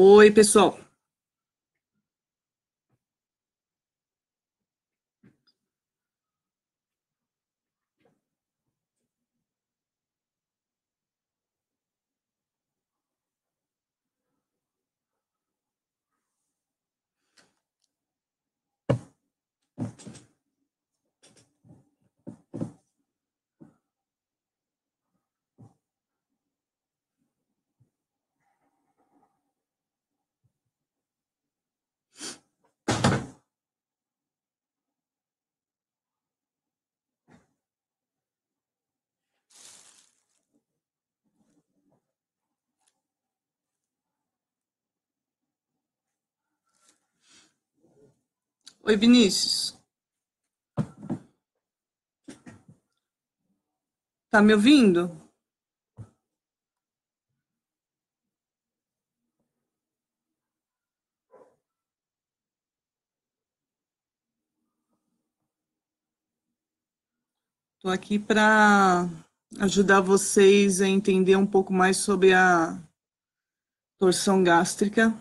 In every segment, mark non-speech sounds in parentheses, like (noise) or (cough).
Oi, pessoal. Oi, Vinícius. Tá me ouvindo? Estou aqui para ajudar vocês a entender um pouco mais sobre a torção gástrica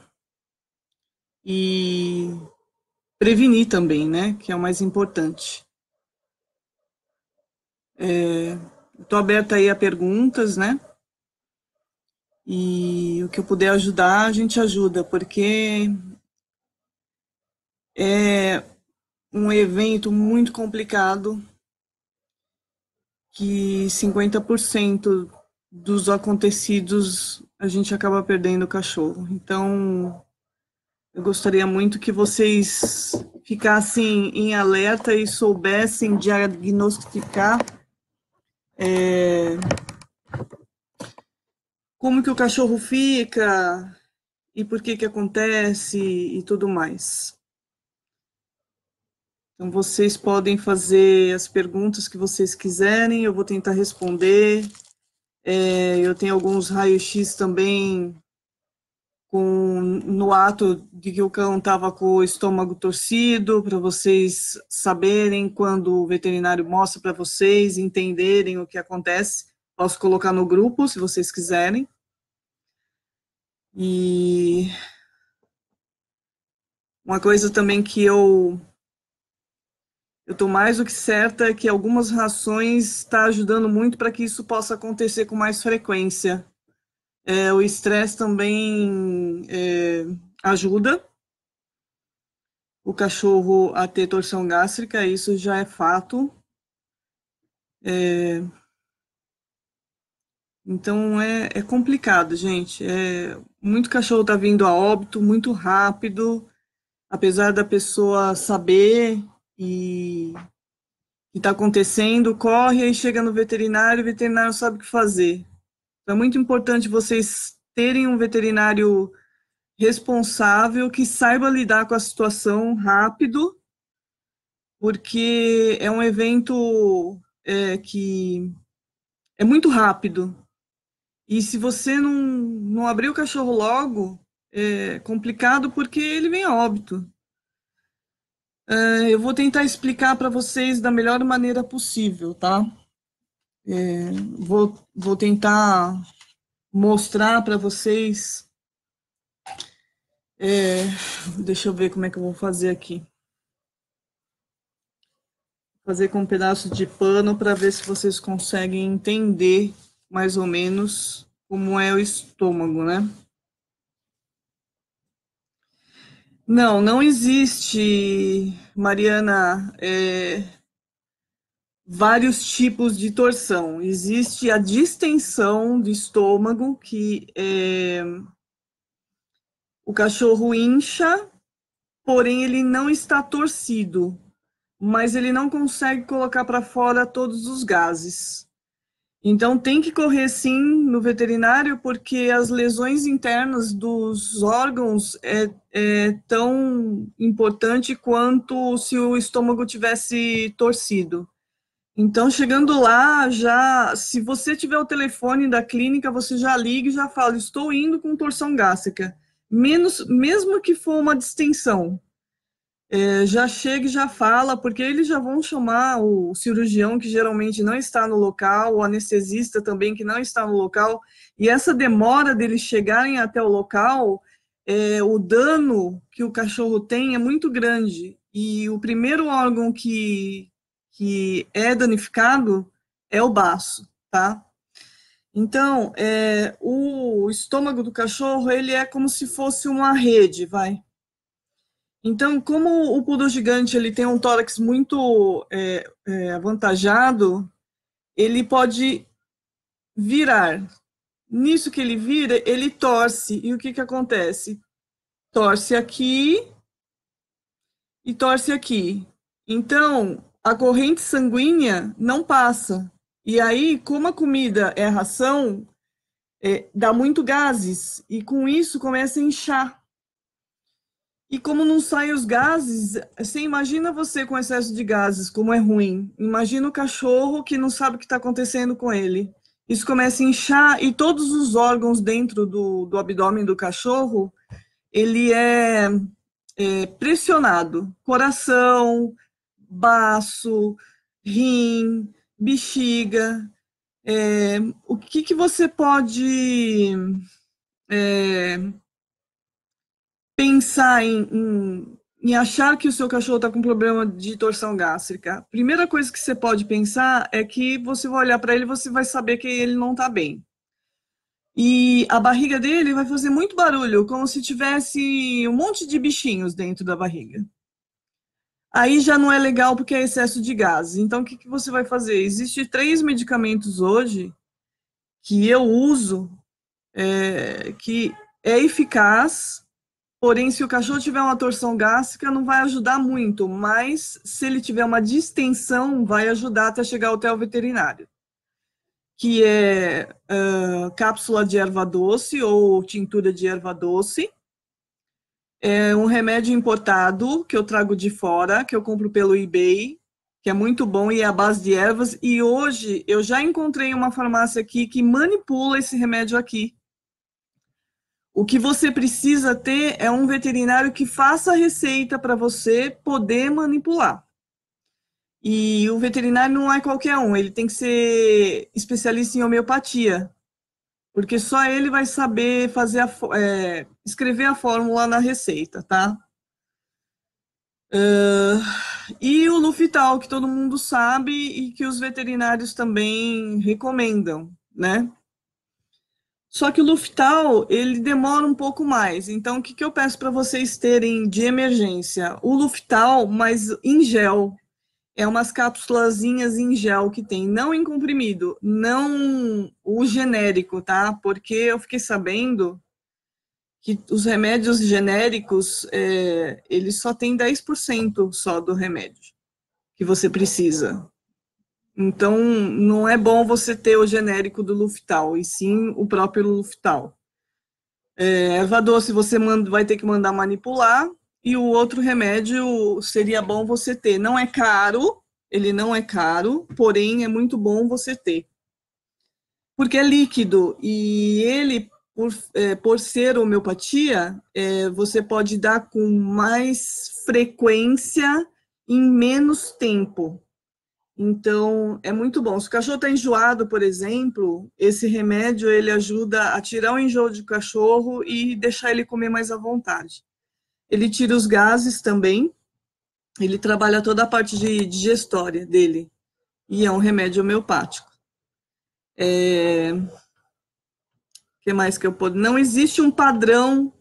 e prevenir também, né? Que é o mais importante. Estou é, aberta aí a perguntas, né? E o que eu puder ajudar, a gente ajuda, porque é um evento muito complicado que 50% dos acontecidos a gente acaba perdendo o cachorro. Então, eu gostaria muito que vocês ficassem em alerta e soubessem diagnosticar é, como que o cachorro fica e por que que acontece e tudo mais. Então vocês podem fazer as perguntas que vocês quiserem, eu vou tentar responder. É, eu tenho alguns raios-x também com, no ato de que o cão estava com o estômago torcido, para vocês saberem quando o veterinário mostra para vocês, entenderem o que acontece. Posso colocar no grupo, se vocês quiserem. E uma coisa também que eu eu estou mais do que certa é que algumas rações está ajudando muito para que isso possa acontecer com mais frequência é, o estresse também é, ajuda o cachorro a ter torção gástrica, isso já é fato. É, então é, é, complicado, gente. É, muito cachorro está vindo a óbito muito rápido, apesar da pessoa saber e está acontecendo, corre e chega no veterinário, o veterinário sabe o que fazer. Então, é muito importante vocês terem um veterinário responsável que saiba lidar com a situação rápido, porque é um evento é, que é muito rápido. E se você não, não abrir o cachorro logo, é complicado porque ele vem a óbito. Ah, eu vou tentar explicar para vocês da melhor maneira possível, tá? É, vou, vou tentar mostrar para vocês. É, deixa eu ver como é que eu vou fazer aqui. Vou fazer com um pedaço de pano para ver se vocês conseguem entender mais ou menos como é o estômago, né? Não, não existe, Mariana, é, vários tipos de torção. Existe a distensão do estômago, que é, o cachorro incha, porém ele não está torcido, mas ele não consegue colocar para fora todos os gases. Então tem que correr sim no veterinário, porque as lesões internas dos órgãos é, é tão importante quanto se o estômago tivesse torcido. Então, chegando lá, já, se você tiver o telefone da clínica, você já liga e já fala: estou indo com torção gástrica. Menos, mesmo que for uma distensão, é, já chega e já fala, porque eles já vão chamar o cirurgião que geralmente não está no local, o anestesista também que não está no local, e essa demora deles chegarem até o local, é, o dano que o cachorro tem é muito grande. E o primeiro órgão que, que é danificado é o baço, tá? Então, é, o estômago do cachorro, ele é como se fosse uma rede, vai. Então, como o pudor gigante ele tem um tórax muito é, é, avantajado, ele pode virar. Nisso que ele vira, ele torce. E o que, que acontece? Torce aqui e torce aqui. Então, a corrente sanguínea não passa. E aí, como a comida é a ração, é, dá muito gases e com isso começa a inchar. E como não saem os gases, você imagina você com excesso de gases, como é ruim. Imagina o cachorro que não sabe o que está acontecendo com ele. Isso começa a inchar e todos os órgãos dentro do, do abdômen do cachorro, ele é, é pressionado. Coração, baço, rim, bexiga. É, o que, que você pode é, pensar em, em, em, achar que o seu cachorro está com problema de torção gástrica? Primeira coisa que você pode pensar é que você vai olhar para ele e você vai saber que ele não está bem. E a barriga dele vai fazer muito barulho, como se tivesse um monte de bichinhos dentro da barriga aí já não é legal porque é excesso de gases. Então, o que, que você vai fazer? Existem três medicamentos hoje que eu uso é, que é eficaz, porém, se o cachorro tiver uma torção gástrica, não vai ajudar muito, mas se ele tiver uma distensão, vai ajudar até chegar até o veterinário. Que é uh, cápsula de erva doce ou tintura de erva doce, é um remédio importado que eu trago de fora, que eu compro pelo eBay, que é muito bom e é à base de ervas. E hoje eu já encontrei uma farmácia aqui que manipula esse remédio aqui. O que você precisa ter é um veterinário que faça a receita para você poder manipular. E o veterinário não é qualquer um, ele tem que ser especialista em homeopatia porque só ele vai saber fazer a, é, escrever a fórmula na receita, tá? Uh, e o Lufital, que todo mundo sabe e que os veterinários também recomendam, né? Só que o Luftal, ele demora um pouco mais. Então, o que, que eu peço para vocês terem de emergência? O Luftal, mas em gel, é umas cápsulazinhas em gel que tem, não em comprimido, não o genérico, tá? Porque eu fiquei sabendo que os remédios genéricos, é, eles só tem 10% só do remédio que você precisa. Então, não é bom você ter o genérico do Luftal, e sim o próprio Luftal. É, erva doce você manda, vai ter que mandar manipular, e o outro remédio seria bom você ter. Não é caro, ele não é caro, porém é muito bom você ter. Porque é líquido e ele, por, é, por ser homeopatia, é, você pode dar com mais frequência em menos tempo. Então, é muito bom. Se o cachorro está enjoado, por exemplo, esse remédio ele ajuda a tirar o enjoo do cachorro e deixar ele comer mais à vontade. Ele tira os gases também. Ele trabalha toda a parte de digestória dele. E é um remédio homeopático. É... O que mais que eu posso? Não existe um padrão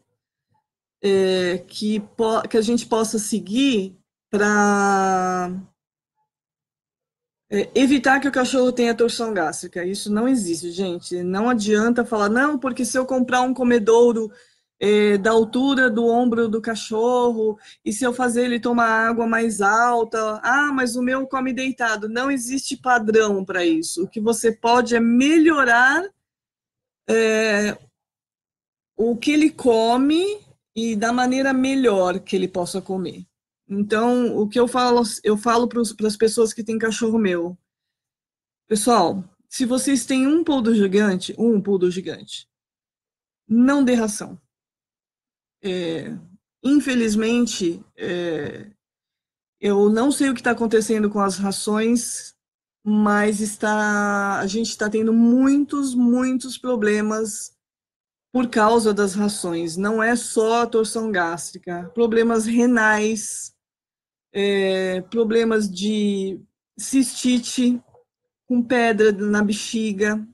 é, que, po... que a gente possa seguir para é, evitar que o cachorro tenha torção gástrica. Isso não existe, gente. Não adianta falar, não, porque se eu comprar um comedouro é, da altura do ombro do cachorro, e se eu fazer ele tomar água mais alta, ah, mas o meu come deitado. Não existe padrão para isso. O que você pode é melhorar é, o que ele come e da maneira melhor que ele possa comer. Então, o que eu falo, eu falo para as pessoas que têm cachorro meu, pessoal, se vocês têm um poodle gigante, um poodle gigante, não dê ração é, infelizmente, é, eu não sei o que está acontecendo com as rações, mas está, a gente está tendo muitos, muitos problemas por causa das rações. Não é só a torção gástrica, problemas renais, é, problemas de cistite com pedra na bexiga,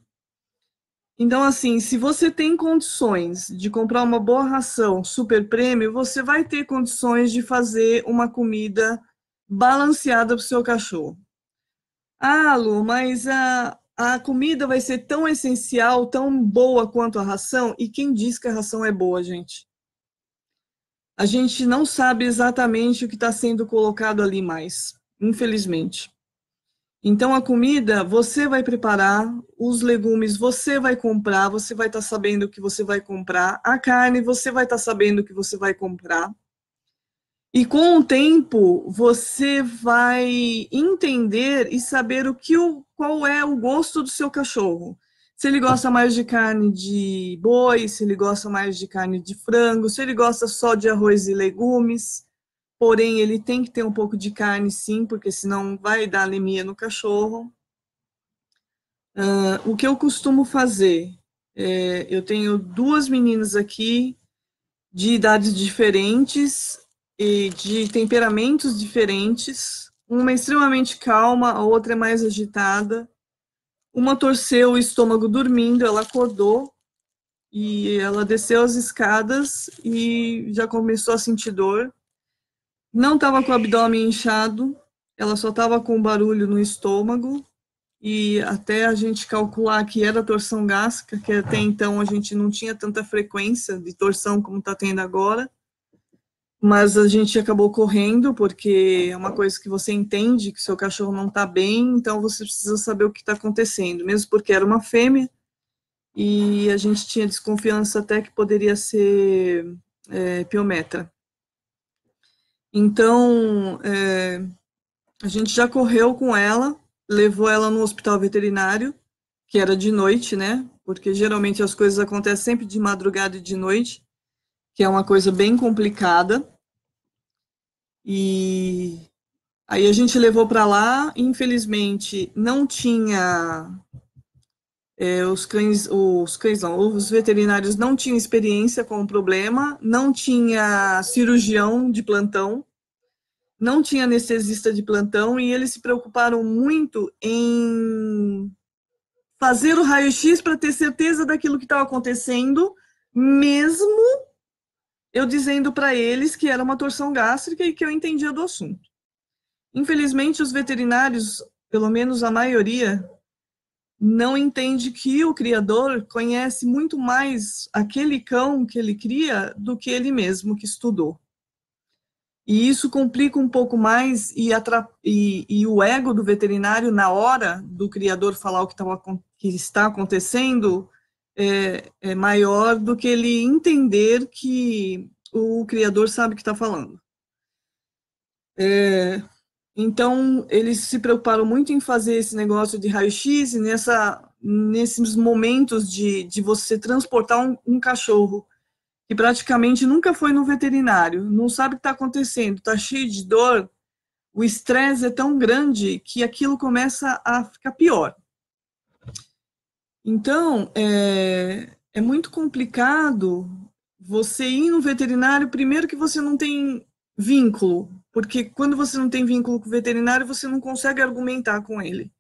então, assim, se você tem condições de comprar uma boa ração super prêmio, você vai ter condições de fazer uma comida balanceada para o seu cachorro. Ah, Lu, mas a, a comida vai ser tão essencial, tão boa quanto a ração? E quem diz que a ração é boa, gente? A gente não sabe exatamente o que está sendo colocado ali mais, infelizmente. Então, a comida você vai preparar, os legumes você vai comprar, você vai estar tá sabendo o que você vai comprar, a carne você vai estar tá sabendo o que você vai comprar. E com o tempo, você vai entender e saber o que o, qual é o gosto do seu cachorro. Se ele gosta mais de carne de boi, se ele gosta mais de carne de frango, se ele gosta só de arroz e legumes. Porém, ele tem que ter um pouco de carne, sim, porque senão vai dar anemia no cachorro. Uh, o que eu costumo fazer? É, eu tenho duas meninas aqui de idades diferentes e de temperamentos diferentes. Uma é extremamente calma, a outra é mais agitada. Uma torceu o estômago dormindo, ela acordou e ela desceu as escadas e já começou a sentir dor não estava com o abdômen inchado, ela só estava com barulho no estômago e até a gente calcular que era torção gástrica, que até então a gente não tinha tanta frequência de torção como está tendo agora, mas a gente acabou correndo porque é uma coisa que você entende que seu cachorro não está bem, então você precisa saber o que está acontecendo, mesmo porque era uma fêmea e a gente tinha desconfiança até que poderia ser é, piometra. Então, é, a gente já correu com ela, levou ela no hospital veterinário, que era de noite, né? Porque geralmente as coisas acontecem sempre de madrugada e de noite, que é uma coisa bem complicada. E aí a gente levou para lá, infelizmente não tinha é, os cães, os cães não, os veterinários não tinham experiência com o problema, não tinha cirurgião de plantão, não tinha anestesista de plantão e eles se preocuparam muito em fazer o raio-x para ter certeza daquilo que estava acontecendo, mesmo eu dizendo para eles que era uma torção gástrica e que eu entendia do assunto. Infelizmente, os veterinários, pelo menos a maioria, não entende que o criador conhece muito mais aquele cão que ele cria do que ele mesmo que estudou. E isso complica um pouco mais e, e, e o ego do veterinário, na hora do criador falar o que, tava, que está acontecendo, é, é maior do que ele entender que o criador sabe o que está falando. É, então, eles se preocuparam muito em fazer esse negócio de raio-x e nessa, nesses momentos de, de você transportar um, um cachorro que praticamente nunca foi no veterinário, não sabe o que está acontecendo, está cheio de dor, o estresse é tão grande que aquilo começa a ficar pior. Então, é, é muito complicado você ir no veterinário, primeiro que você não tem vínculo porque quando você não tem vínculo com o veterinário, você não consegue argumentar com ele.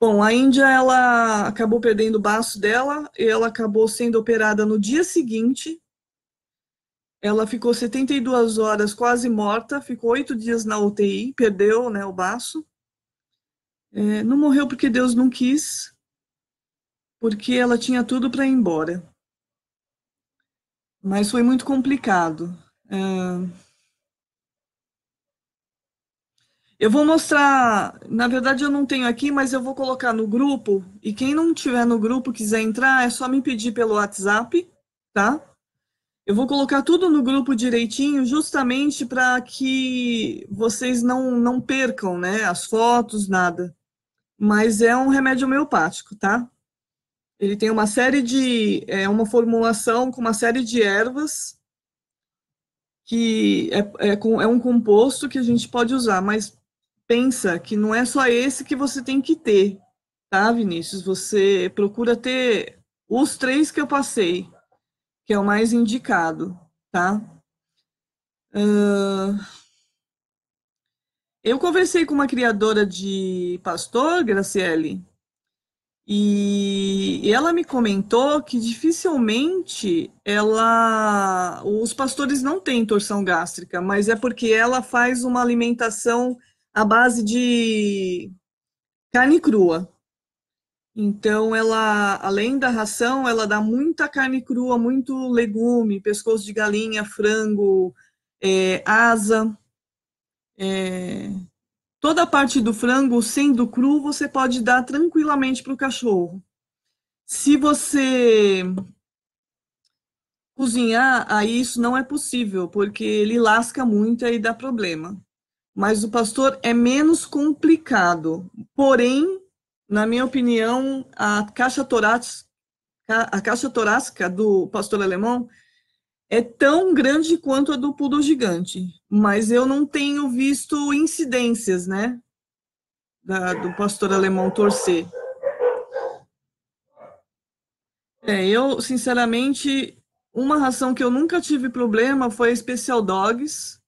Bom, a Índia ela acabou perdendo o baço dela, ela acabou sendo operada no dia seguinte. Ela ficou 72 horas quase morta, ficou oito dias na UTI, perdeu né, o baço. É, não morreu porque Deus não quis, porque ela tinha tudo para ir embora. Mas foi muito complicado. É, Eu vou mostrar, na verdade eu não tenho aqui, mas eu vou colocar no grupo. E quem não tiver no grupo quiser entrar, é só me pedir pelo WhatsApp, tá? Eu vou colocar tudo no grupo direitinho, justamente para que vocês não, não percam, né? As fotos, nada. Mas é um remédio homeopático, tá? Ele tem uma série de. É uma formulação com uma série de ervas, que é, é, é um composto que a gente pode usar, mas pensa que não é só esse que você tem que ter, tá, Vinícius? Você procura ter os três que eu passei, que é o mais indicado, tá? Uh... Eu conversei com uma criadora de pastor, Graciele, e ela me comentou que dificilmente ela, os pastores não têm torção gástrica, mas é porque ela faz uma alimentação à base de carne crua. Então, ela, além da ração, ela dá muita carne crua, muito legume, pescoço de galinha, frango, é, asa. É, toda a parte do frango, sendo cru, você pode dar tranquilamente para o cachorro. Se você cozinhar, aí isso não é possível, porque ele lasca muito e dá problema mas o pastor é menos complicado. Porém, na minha opinião, a caixa torácica, a caixa torácica do pastor alemão é tão grande quanto a do poodle gigante, mas eu não tenho visto incidências, né, da, do pastor alemão torcer. É, eu, sinceramente, uma ração que eu nunca tive problema foi a Special Dogs,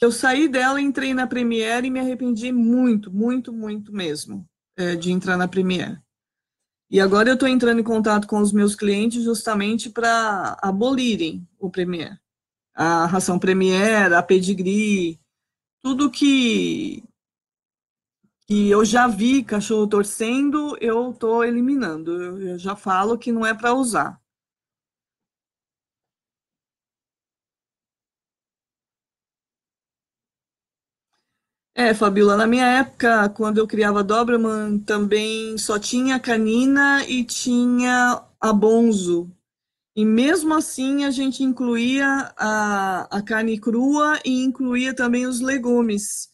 eu saí dela, entrei na Premiere e me arrependi muito, muito, muito mesmo é, de entrar na Premiere. E agora eu estou entrando em contato com os meus clientes justamente para abolirem o Premiere. A ração Premiere, a pedigree, tudo que, que eu já vi cachorro torcendo, eu estou eliminando. eu já falo que não é para usar. É, Fabiola, na minha época, quando eu criava Doberman, também só tinha canina e tinha a bonzo. E mesmo assim a gente incluía a, a carne crua e incluía também os legumes.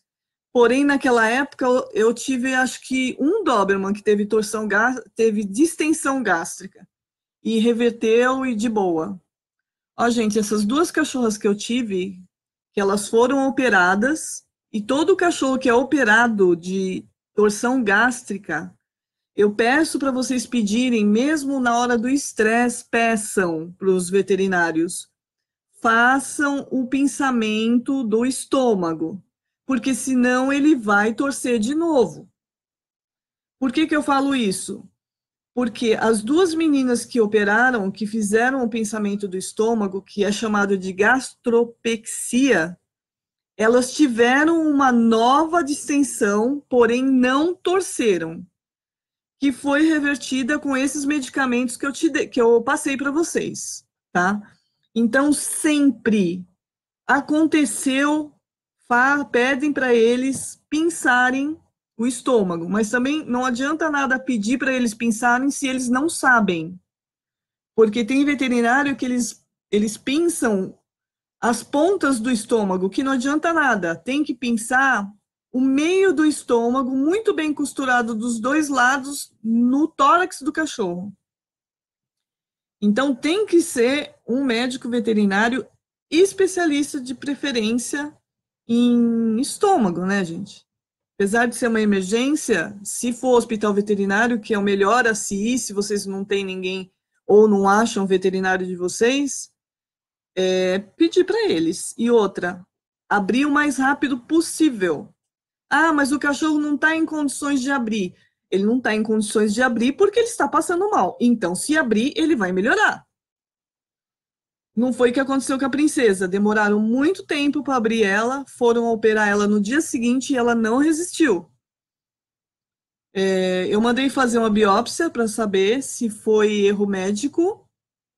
Porém, naquela época eu tive acho que um Doberman que teve torção teve distensão gástrica e reverteu e de boa. Ó, gente, essas duas cachorras que eu tive, que elas foram operadas e todo cachorro que é operado de torção gástrica, eu peço para vocês pedirem, mesmo na hora do estresse, peçam para os veterinários, façam o pensamento do estômago, porque senão ele vai torcer de novo. Por que, que eu falo isso? Porque as duas meninas que operaram, que fizeram o pensamento do estômago, que é chamado de gastropexia, elas tiveram uma nova distensão, porém não torceram, que foi revertida com esses medicamentos que eu, te de, que eu passei para vocês, tá? Então, sempre aconteceu, fa, pedem para eles pensarem o estômago, mas também não adianta nada pedir para eles pensarem se eles não sabem. Porque tem veterinário que eles, eles pensam as pontas do estômago, que não adianta nada, tem que pinçar o meio do estômago, muito bem costurado dos dois lados, no tórax do cachorro. Então, tem que ser um médico veterinário especialista, de preferência, em estômago, né, gente? Apesar de ser uma emergência, se for hospital veterinário, que é o melhor a se ir, se vocês não têm ninguém ou não acham veterinário de vocês, é, pedir para eles. E outra, abrir o mais rápido possível. Ah, mas o cachorro não está em condições de abrir. Ele não está em condições de abrir porque ele está passando mal. Então, se abrir, ele vai melhorar. Não foi o que aconteceu com a princesa. Demoraram muito tempo para abrir ela, foram operar ela no dia seguinte e ela não resistiu. É, eu mandei fazer uma biópsia para saber se foi erro médico,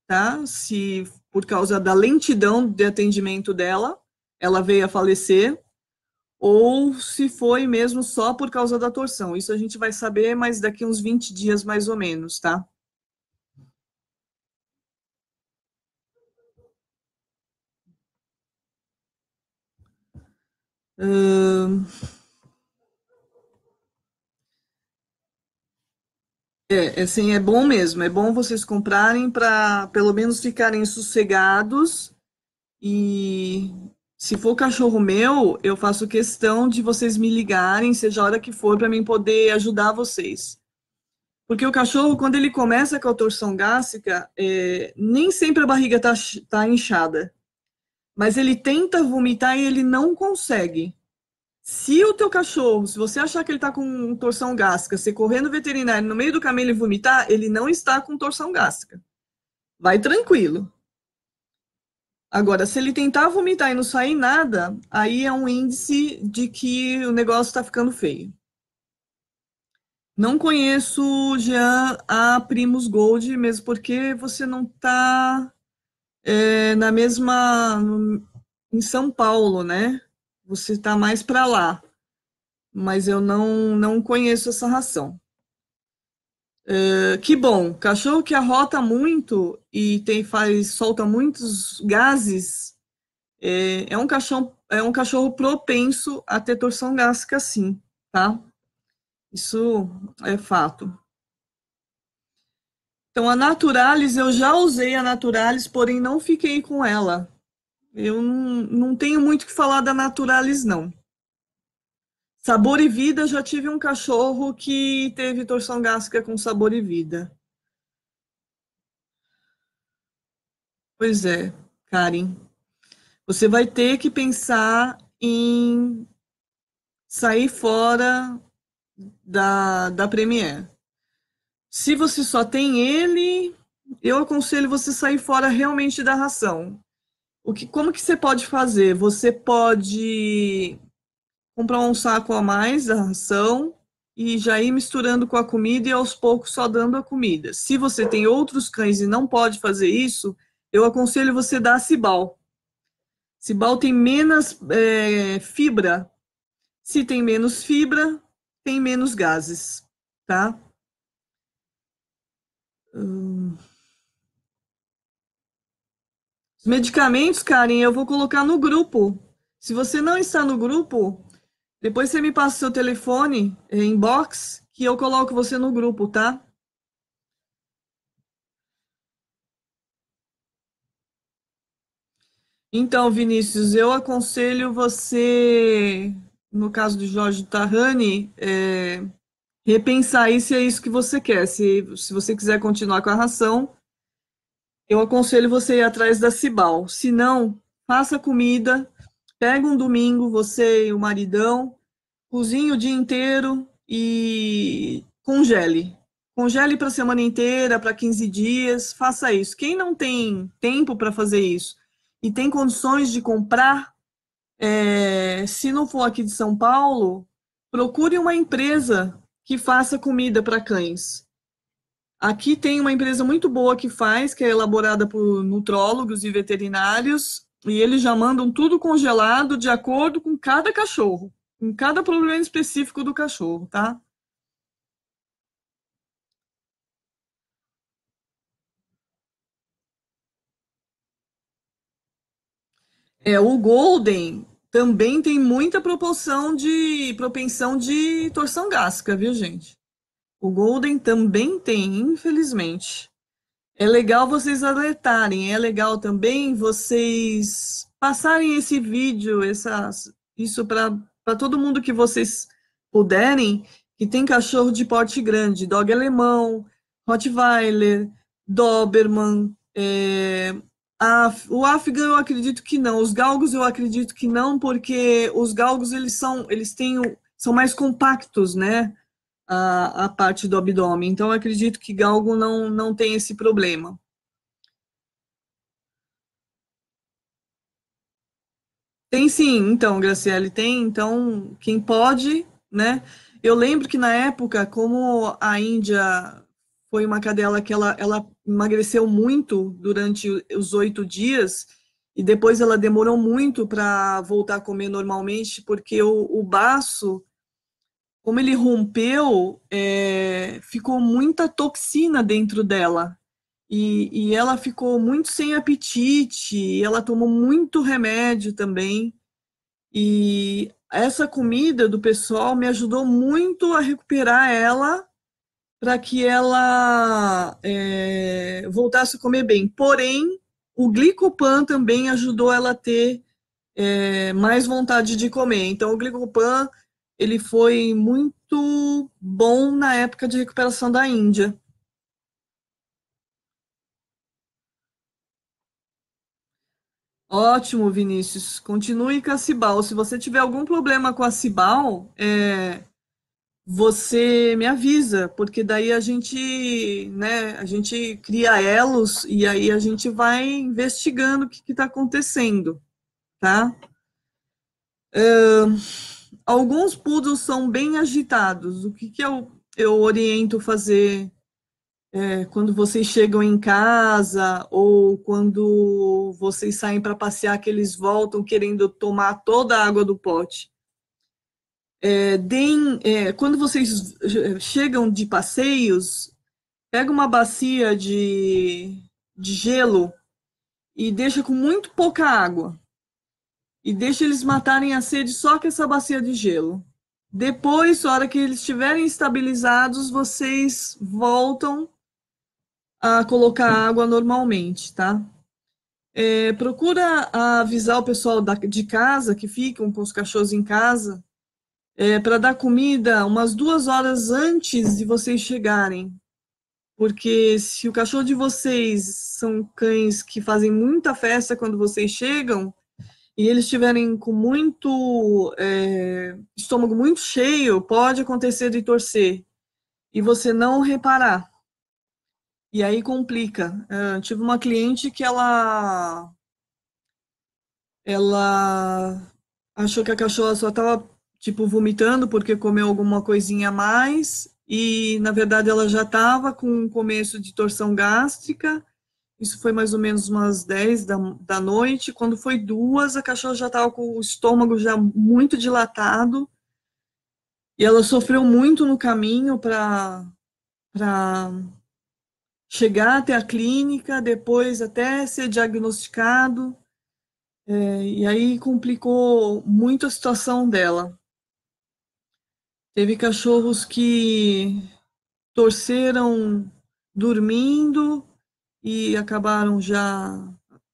tá? Se por causa da lentidão de atendimento dela, ela veio a falecer, ou se foi mesmo só por causa da torção. Isso a gente vai saber mais daqui uns 20 dias, mais ou menos, tá? Uh... É, assim, é bom mesmo. É bom vocês comprarem para pelo menos ficarem sossegados. E se for cachorro meu, eu faço questão de vocês me ligarem, seja a hora que for, para mim poder ajudar vocês. Porque o cachorro, quando ele começa com a torção gástrica, é, nem sempre a barriga está tá inchada. Mas ele tenta vomitar e ele não consegue. Se o teu cachorro, se você achar que ele está com torção gástrica, você correndo veterinário no meio do caminho ele vomitar, ele não está com torção gástrica. Vai tranquilo. Agora, se ele tentar vomitar e não sair nada, aí é um índice de que o negócio está ficando feio. Não conheço, Jean, a Primus Gold, mesmo porque você não está é, eh, na mesma. em São Paulo, né? você está mais para lá, mas eu não, não conheço essa ração. Uh, que bom, cachorro que arrota muito e tem faz solta muitos gases é, é um cachorro é um cachorro propenso a ter torção gástrica, sim, tá? Isso é fato. Então a Naturalis eu já usei a Naturalis, porém não fiquei com ela. Eu não tenho muito o que falar da Naturalis, não. Sabor e Vida, já tive um cachorro que teve torção gástrica com Sabor e Vida. Pois é, Karen. Você vai ter que pensar em sair fora da, da Premiere. Se você só tem ele, eu aconselho você sair fora realmente da ração. O que, como que você pode fazer? Você pode comprar um saco a mais da ração e já ir misturando com a comida e aos poucos só dando a comida. Se você tem outros cães e não pode fazer isso, eu aconselho você dar cibal. Cibal tem menos é, fibra. Se tem menos fibra, tem menos gases, tá? Hum. medicamentos, Karen, eu vou colocar no grupo. Se você não está no grupo, depois você me passa o seu telefone, eh, inbox, que eu coloco você no grupo, tá? Então, Vinícius, eu aconselho você, no caso de Jorge Tarrani, é, repensar aí se é isso que você quer. Se, se você quiser continuar com a ração, eu aconselho você ir atrás da Cibal. Se não, faça comida, pega um domingo, você e o maridão, cozinhe o dia inteiro e congele. Congele para a semana inteira, para 15 dias, faça isso. Quem não tem tempo para fazer isso e tem condições de comprar, é, se não for aqui de São Paulo, procure uma empresa que faça comida para cães. Aqui tem uma empresa muito boa que faz, que é elaborada por nutrólogos e veterinários, e eles já mandam tudo congelado de acordo com cada cachorro, com cada problema específico do cachorro, tá? É, o Golden também tem muita proporção de propensão de torção gástrica, viu, gente? O Golden também tem, infelizmente. É legal vocês alertarem, é legal também vocês passarem esse vídeo, essas, isso para todo mundo que vocês puderem, que tem cachorro de porte grande, dog alemão, Rottweiler, Doberman, é, a, o afghan eu acredito que não, os galgos eu acredito que não, porque os galgos eles são, eles têm, são mais compactos, né? a, a parte do abdômen. Então, acredito que galgo não, não tem esse problema. Tem sim, então, Graciele, tem. Então, quem pode, né? Eu lembro que na época, como a Índia foi uma cadela que ela, ela emagreceu muito durante os oito dias, e depois ela demorou muito para voltar a comer normalmente, porque o, o baço como ele rompeu, é, ficou muita toxina dentro dela. E, e, ela ficou muito sem apetite, ela tomou muito remédio também. E essa comida do pessoal me ajudou muito a recuperar ela para que ela é, voltasse a comer bem. Porém, o glicopan também ajudou ela a ter é, mais vontade de comer. Então, o glicopan ele foi muito bom na época de recuperação da Índia. Ótimo, Vinícius. Continue com a Cibal. Se você tiver algum problema com a Cibal, é, você me avisa, porque daí a gente, né, a gente cria elos e aí a gente vai investigando o que está acontecendo, tá? Uh alguns poodles são bem agitados. O que, que eu, eu oriento fazer é, quando vocês chegam em casa ou quando vocês saem para passear que eles voltam querendo tomar toda a água do pote. É, deem, é, quando vocês é, chegam de passeios, pega uma bacia de, de gelo e deixa com muito pouca água e deixa eles matarem a sede só com essa bacia de gelo. Depois, na hora que eles estiverem estabilizados, vocês voltam a colocar água normalmente, tá? É, procura avisar o pessoal da, de casa, que ficam com os cachorros em casa, é, para dar comida umas duas horas antes de vocês chegarem. Porque se o cachorro de vocês são cães que fazem muita festa quando vocês chegam, e eles estiverem com muito é, estômago muito cheio, pode acontecer de torcer e você não reparar. E aí complica. É, eu tive uma cliente que ela ela achou que a cachorra só estava tipo vomitando porque comeu alguma coisinha a mais e na verdade ela já estava com um começo de torção gástrica isso foi mais ou menos umas 10 da, da noite. Quando foi duas, a cachorra já estava com o estômago já muito dilatado. E ela sofreu muito no caminho para chegar até a clínica, depois até ser diagnosticado. É, e aí complicou muito a situação dela. Teve cachorros que torceram dormindo, e acabaram já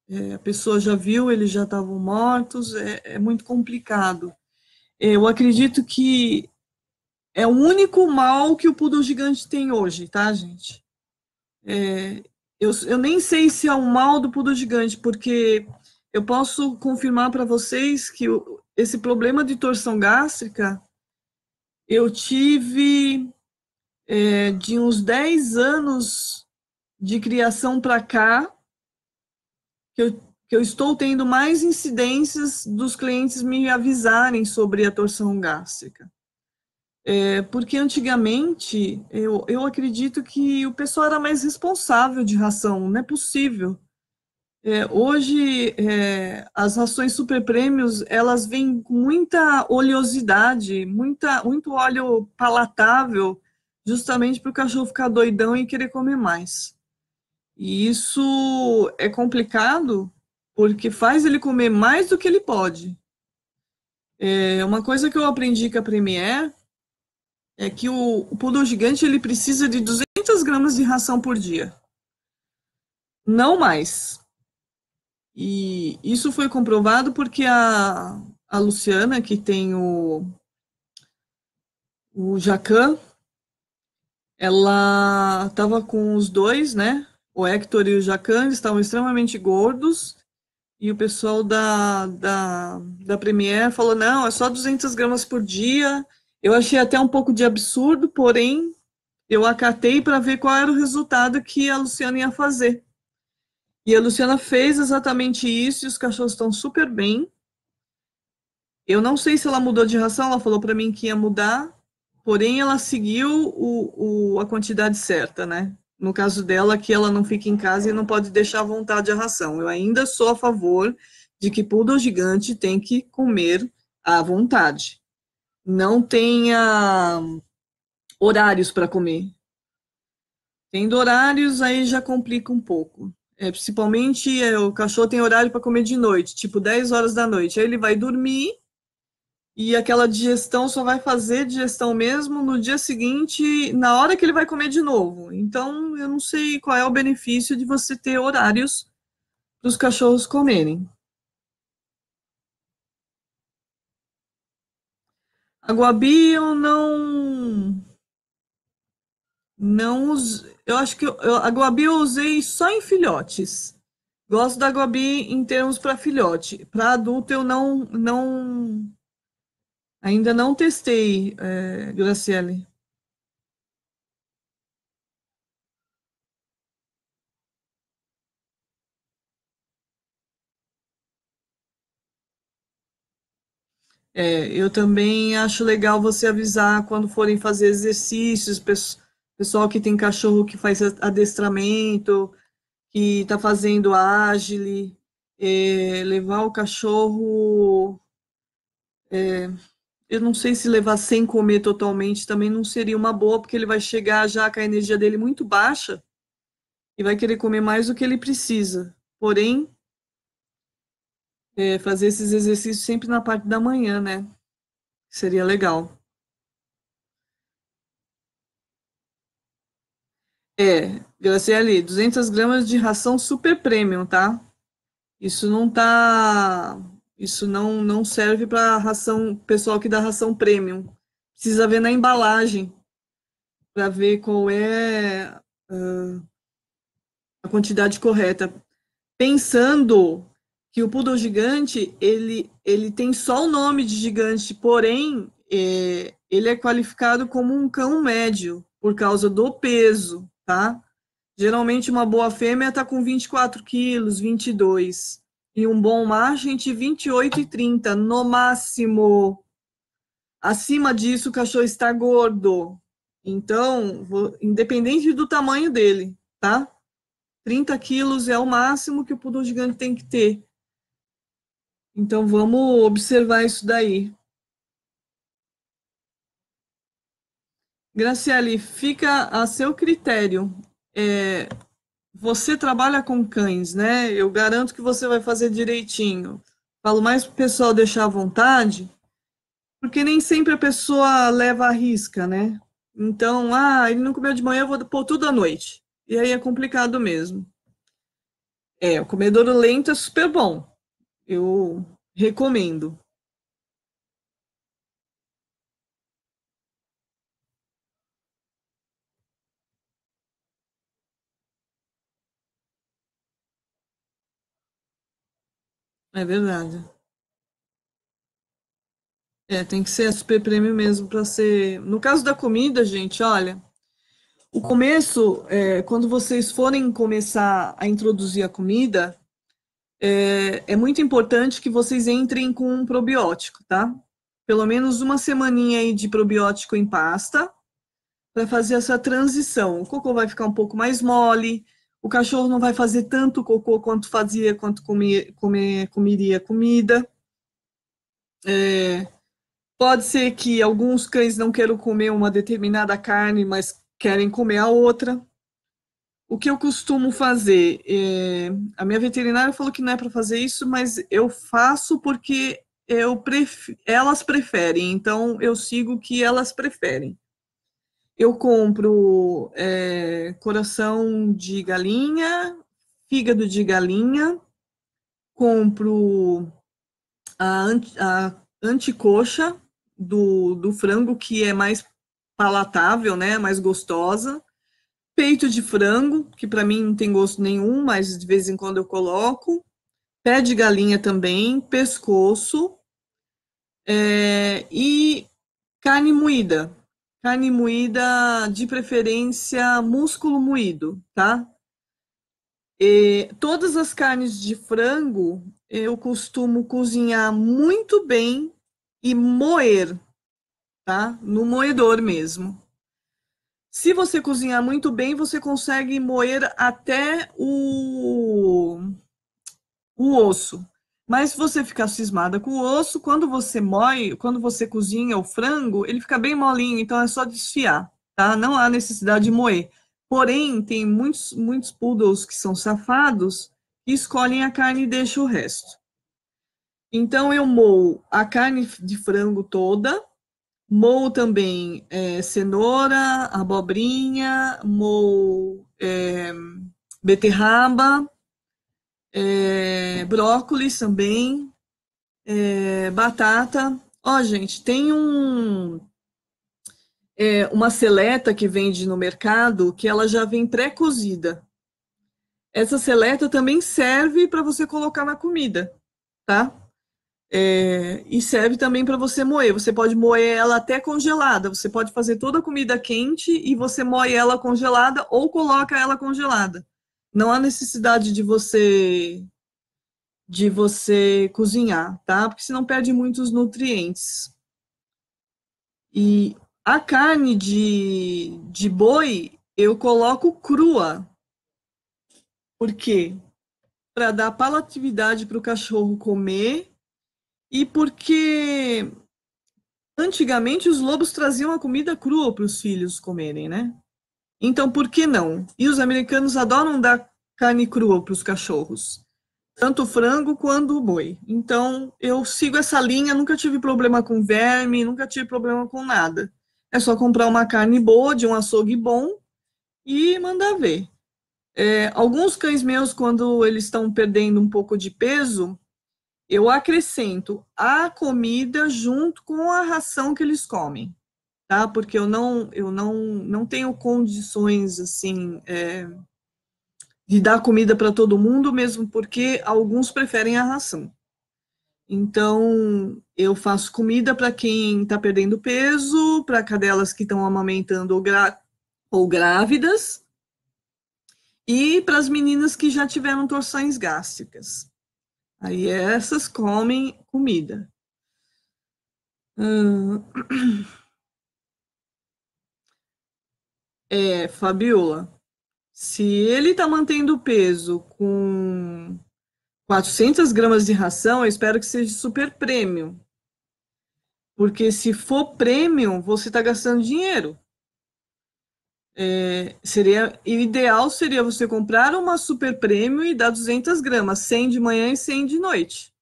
é, a pessoa já viu, eles já estavam mortos, é, é, muito complicado. Eu acredito que é o único mal que o pudo gigante tem hoje, tá, gente? É, eu, eu nem sei se é um mal do pudo gigante, porque eu posso confirmar para vocês que o, esse problema de torção gástrica eu tive é, de uns 10 anos de criação para cá que eu, que eu estou tendo mais incidências dos clientes me avisarem sobre a torção gástrica. É, porque antigamente eu, eu acredito que o pessoal era mais responsável de ração, não é possível. É, hoje é, as rações super prêmios elas vêm com muita oleosidade, muita, muito óleo palatável, justamente para o cachorro ficar doidão e querer comer mais. E isso é complicado porque faz ele comer mais do que ele pode. É, uma coisa que eu aprendi com a Premier é que o, o poodle gigante ele precisa de 200 gramas de ração por dia. Não mais. E isso foi comprovado porque a, a Luciana, que tem o, o Jacan, ela estava com os dois, né? o Hector e o Jacan estavam extremamente gordos e o pessoal da, da, da Premier falou, não, é só 200 gramas por dia. Eu achei até um pouco de absurdo, porém, eu acatei para ver qual era o resultado que a Luciana ia fazer. E a Luciana fez exatamente isso e os cachorros estão super bem. Eu não sei se ela mudou de ração, ela falou para mim que ia mudar, porém ela seguiu o, o, a quantidade certa, né? no caso dela, que ela não fica em casa e não pode deixar à vontade a ração. Eu ainda sou a favor de que poodle gigante tem que comer à vontade. Não tenha horários para comer. Tendo horários, aí já complica um pouco. É, principalmente é, o cachorro tem horário para comer de noite, tipo 10 horas da noite. Aí ele vai dormir, e aquela digestão só vai fazer digestão mesmo no dia seguinte, na hora que ele vai comer de novo. Então, eu não sei qual é o benefício de você ter horários para os cachorros comerem. A Guabi eu não. Não usei. Eu acho que eu, a Guabi eu usei só em filhotes. Gosto da Guabi em termos para filhote. Para adulto eu não, não Ainda não testei, é, Graciele. É, eu também acho legal você avisar quando forem fazer exercícios, pessoal que tem cachorro que faz adestramento, que está fazendo ágil, é, levar o cachorro é, eu não sei se levar sem comer totalmente também não seria uma boa, porque ele vai chegar já com a energia dele muito baixa e vai querer comer mais do que ele precisa. Porém, é, fazer esses exercícios sempre na parte da manhã, né? Seria legal. É, Graciele, 200 gramas de ração super premium, tá? Isso não tá isso não, não serve para ração pessoal que dá ração premium. Precisa ver na embalagem para ver qual é uh, a quantidade correta. Pensando que o poodle gigante ele, ele tem só o nome de gigante, porém é, ele é qualificado como um cão médio por causa do peso, tá? Geralmente uma boa fêmea está com 24 quilos, 22. E um bom margem de 28 e 30, no máximo. Acima disso, o cachorro está gordo. Então, independente do tamanho dele, tá? 30 quilos é o máximo que o pudor gigante tem que ter. Então, vamos observar isso daí. Graciele, fica a seu critério. É, você trabalha com cães, né? Eu garanto que você vai fazer direitinho. Falo mais pro pessoal deixar à vontade, porque nem sempre a pessoa leva a risca, né? Então, ah, ele não comeu de manhã, eu vou pôr tudo à noite. E aí é complicado mesmo. É, o comedouro lento é super bom. Eu recomendo. É verdade. É, tem que ser a super prêmio mesmo para ser. No caso da comida, gente, olha, o começo, é, quando vocês forem começar a introduzir a comida, é, é, muito importante que vocês entrem com um probiótico, tá? Pelo menos uma semaninha aí de probiótico em pasta para fazer essa transição. O cocô vai ficar um pouco mais mole, o cachorro não vai fazer tanto cocô quanto fazia, quanto comia, comer, comeria comida. É, pode ser que alguns cães não queiram comer uma determinada carne, mas querem comer a outra. O que eu costumo fazer? É, a minha veterinária falou que não é para fazer isso, mas eu faço porque eu pref... elas preferem, então eu sigo o que elas preferem eu compro é, coração de galinha, fígado de galinha, compro a, a anticoxa do, do frango, que é mais palatável, né? Mais gostosa. Peito de frango, que para mim não tem gosto nenhum, mas de vez em quando eu coloco. Pé de galinha também, pescoço. É, e carne moída, Carne moída, de preferência, músculo moído, tá? E todas as carnes de frango eu costumo cozinhar muito bem e moer, tá? No moedor mesmo. Se você cozinhar muito bem, você consegue moer até o, o osso. Mas se você ficar cismada com o osso, quando você moe, quando você cozinha o frango, ele fica bem molinho, então é só desfiar, tá? Não há necessidade de moer. Porém, tem muitos, muitos poodles que são safados que escolhem a carne e deixam o resto. Então, eu moo a carne de frango toda, moo também é, cenoura, abobrinha, moo é, beterraba, é, brócolis também, é, batata. Ó, gente, tem um é, uma seleta que vende no mercado que ela já vem pré-cozida. Essa seleta também serve para você colocar na comida, tá? É, e serve também para você moer. Você pode moer ela até congelada. Você pode fazer toda a comida quente e você moe ela congelada ou coloca ela congelada. Não há necessidade de você de você cozinhar, tá? Porque senão perde muitos nutrientes. E a carne de, de boi eu coloco crua. Por quê? Para dar palatividade para o cachorro comer e porque antigamente os lobos traziam a comida crua para os filhos comerem, né? Então, por que não? E os americanos adoram dar carne crua para os cachorros, tanto o frango quanto o boi. Então, eu sigo essa linha, nunca tive problema com verme, nunca tive problema com nada. É só comprar uma carne boa, de um açougue bom, e mandar ver. É, alguns cães meus, quando eles estão perdendo um pouco de peso, eu acrescento a comida junto com a ração que eles comem tá? Porque eu não eu não não tenho condições assim é, de dar comida para todo mundo, mesmo porque alguns preferem a ração. Então eu faço comida para quem está perdendo peso, para cadelas que estão amamentando ou, gra, ou grávidas e para as meninas que já tiveram torções gástricas. Aí essas comem comida. Hum. (clears throat) É, Fabiola, se ele tá mantendo o peso com 400 gramas de ração, eu espero que seja super prêmio. Porque se for premium, você tá gastando dinheiro. É, seria ideal seria você comprar uma super prêmio e dar 200 gramas, 100 de manhã e 100 de noite.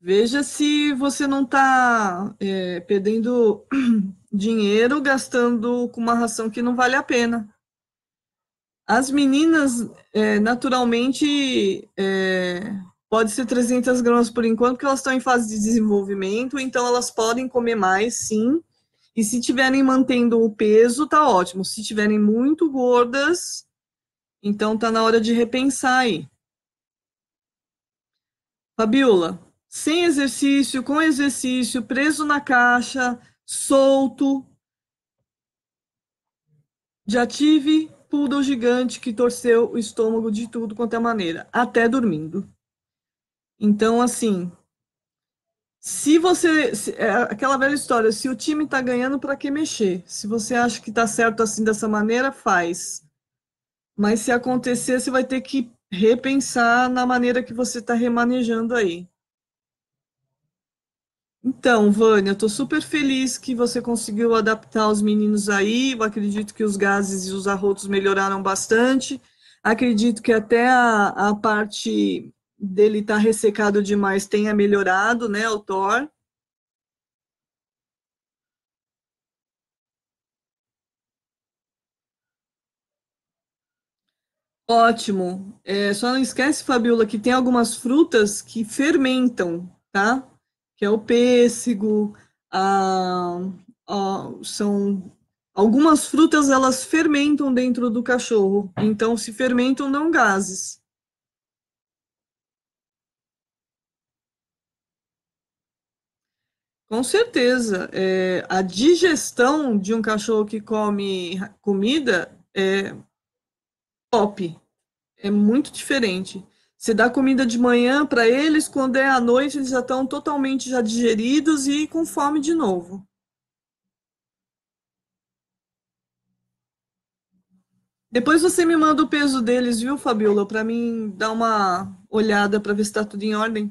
Veja se você não está é, perdendo dinheiro gastando com uma ração que não vale a pena. As meninas, é, naturalmente, é, pode ser 300 gramas por enquanto, porque elas estão em fase de desenvolvimento, então elas podem comer mais, sim. E se tiverem mantendo o peso, tá ótimo. Se tiverem muito gordas, então tá na hora de repensar aí. Fabiola, sem exercício, com exercício, preso na caixa, solto. Já tive poodle gigante que torceu o estômago de tudo quanto é maneira, até dormindo. Então, assim, se você. Se, é aquela velha história, se o time tá ganhando, para que mexer? Se você acha que tá certo assim dessa maneira, faz. Mas se acontecer, você vai ter que repensar na maneira que você está remanejando aí. Então, Vânia, eu estou super feliz que você conseguiu adaptar os meninos aí. Eu acredito que os gases e os arrotos melhoraram bastante. Acredito que até a, a parte dele estar tá ressecado demais tenha melhorado, né, o Thor? Ótimo. É, só não esquece, Fabiola, que tem algumas frutas que fermentam, tá? que é o pêssego, a, a, são algumas frutas elas fermentam dentro do cachorro, então se fermentam dão gases. Com certeza, é, a digestão de um cachorro que come comida é top, é muito diferente. Você dá comida de manhã para eles, quando é à noite eles já estão totalmente já digeridos e com fome de novo. Depois você me manda o peso deles, viu, Fabiola, para mim dar uma olhada para ver se está tudo em ordem.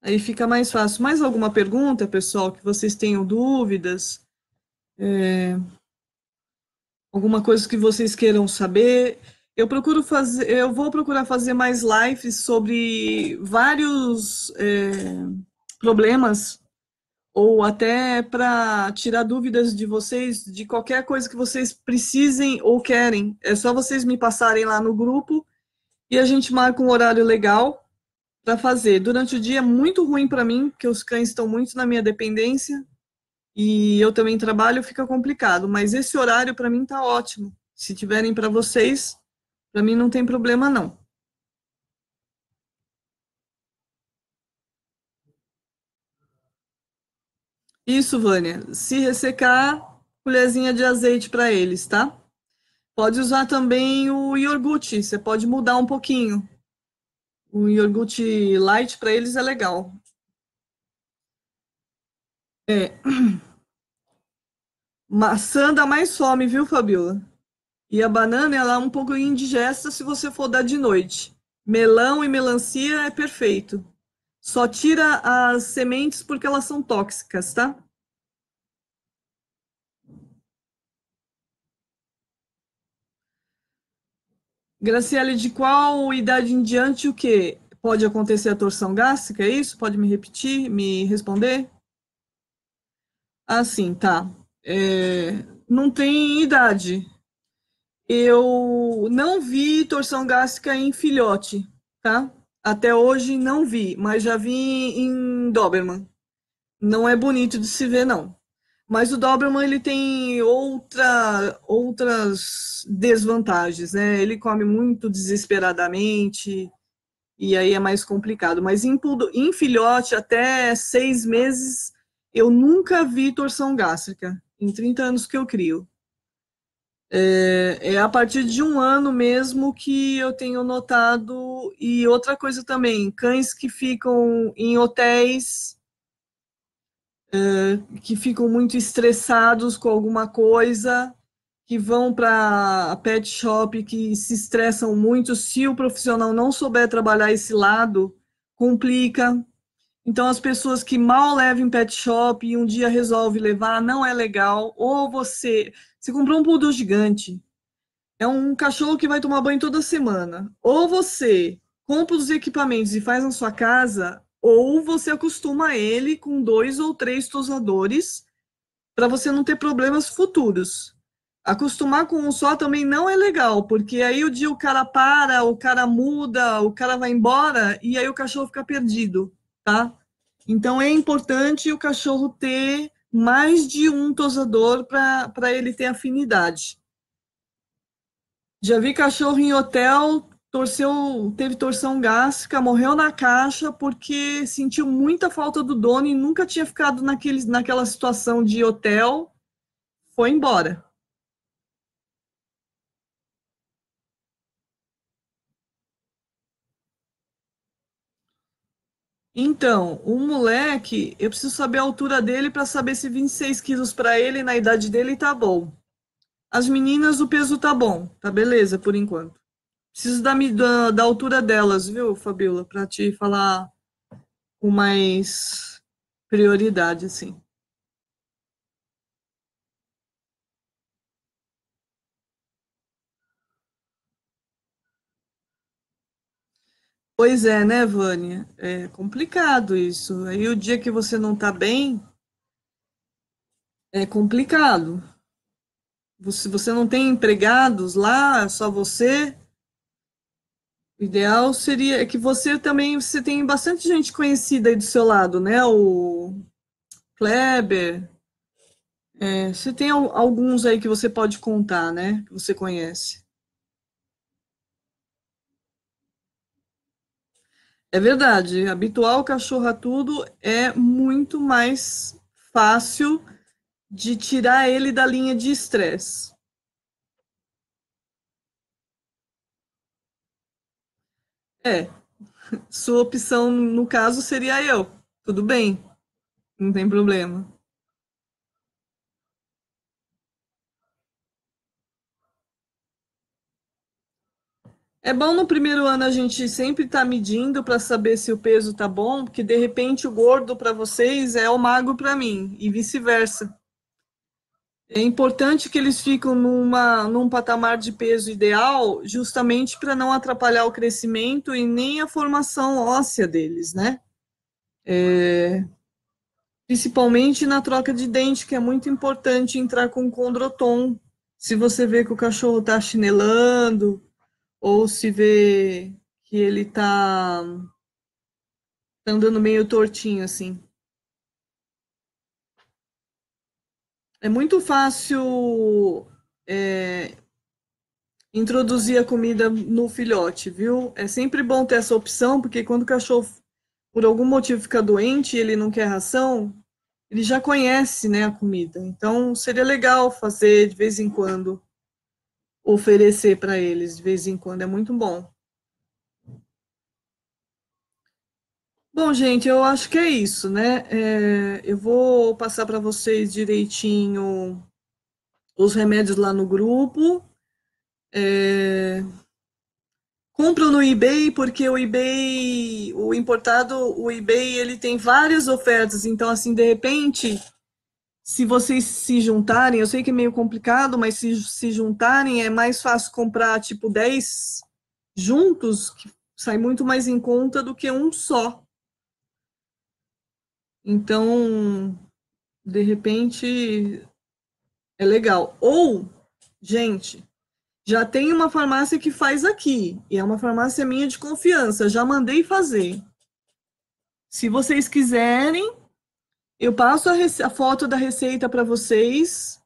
Aí fica mais fácil. Mais alguma pergunta, pessoal, que vocês tenham dúvidas? É... Alguma coisa que vocês queiram saber? Eu procuro fazer, eu vou procurar fazer mais lives sobre vários é, problemas ou até para tirar dúvidas de vocês de qualquer coisa que vocês precisem ou querem. É só vocês me passarem lá no grupo e a gente marca um horário legal para fazer. Durante o dia é muito ruim para mim, porque os cães estão muito na minha dependência e eu também trabalho, fica complicado, mas esse horário para mim tá ótimo. Se tiverem para vocês, para mim não tem problema não. Isso, Vânia. Se ressecar, colherzinha de azeite para eles, tá? Pode usar também o iogurte, você pode mudar um pouquinho. O iogurte light para eles é legal. É. (clears throat) Maçã dá mais fome, viu, Fabiola? E a banana ela é um pouco indigesta se você for dar de noite. Melão e melancia é perfeito. Só tira as sementes porque elas são tóxicas, tá? Graciele, de qual idade em diante o que? Pode acontecer a torção gástrica, é isso? Pode me repetir, me responder? Ah, sim, tá. É, não tem idade. Eu não vi torção gástrica em filhote, tá? Até hoje não vi, mas já vi em Doberman. Não é bonito de se ver, não. Mas o Doberman ele tem outra, outras desvantagens, né? Ele come muito desesperadamente e aí é mais complicado. Mas em, em filhote até seis meses eu nunca vi torção gástrica em 30 anos que eu crio. É, é, a partir de um ano mesmo que eu tenho notado. E outra coisa também, cães que ficam em hotéis, é, que ficam muito estressados com alguma coisa, que vão para a pet shop, que se estressam muito. Se o profissional não souber trabalhar esse lado, complica. Então, as pessoas que mal levam em pet shop e um dia resolve levar, não é legal. Ou você você comprou um poodle gigante. É um cachorro que vai tomar banho toda semana. Ou você compra os equipamentos e faz na sua casa, ou você acostuma ele com dois ou três tosadores para você não ter problemas futuros. Acostumar com um só também não é legal, porque aí o dia o cara para, o cara muda, o cara vai embora e aí o cachorro fica perdido, tá? Então é importante o cachorro ter mais de um tosador para ele ter afinidade. Já vi cachorro em hotel, torceu, teve torção gástrica, morreu na caixa porque sentiu muita falta do dono e nunca tinha ficado naquele, naquela situação de hotel, foi embora. Então, o moleque, eu preciso saber a altura dele para saber se 26 quilos para ele, na idade dele, tá bom. As meninas, o peso tá bom, tá beleza por enquanto. Preciso da, da, da altura delas, viu, Fabiola, para te falar com mais prioridade, assim. Pois é, né, Vânia? É complicado isso. Aí o dia que você não tá bem, é complicado. Se você não tem empregados lá, é só você. O ideal seria é que você também, você tem bastante gente conhecida aí do seu lado, né? O Kleber. É, você tem alguns aí que você pode contar, né? Que você conhece. É verdade. Habituar o cachorro a tudo é muito mais fácil de tirar ele da linha de estresse. É. Sua opção, no caso, seria eu. Tudo bem. Não tem problema. É bom no primeiro ano a gente sempre estar tá medindo para saber se o peso tá bom, porque de repente o gordo para vocês é o magro para mim e vice-versa. É importante que eles fiquem numa, num patamar de peso ideal, justamente para não atrapalhar o crescimento e nem a formação óssea deles, né? É, principalmente na troca de dente, que é muito importante entrar com condrotom. Se você vê que o cachorro está chinelando, ou se vê que ele tá, tá, andando meio tortinho assim. É muito fácil é, introduzir a comida no filhote, viu? É sempre bom ter essa opção, porque quando o cachorro, por algum motivo, fica doente e ele não quer ração, ele já conhece né, a comida. Então, seria legal fazer de vez em quando oferecer para eles de vez em quando é muito bom. Bom, gente, eu acho que é isso, né? É, eu vou passar para vocês direitinho os remédios lá no grupo. É, compram no eBay porque o eBay, o importado, o eBay ele tem várias ofertas. Então, assim, de repente, se vocês se juntarem, eu sei que é meio complicado, mas se se juntarem é mais fácil comprar tipo 10 juntos, que sai muito mais em conta do que um só. Então, de repente, é legal. Ou, gente, já tem uma farmácia que faz aqui, e é uma farmácia minha de confiança, já mandei fazer. Se vocês quiserem, eu passo a, a foto da receita para vocês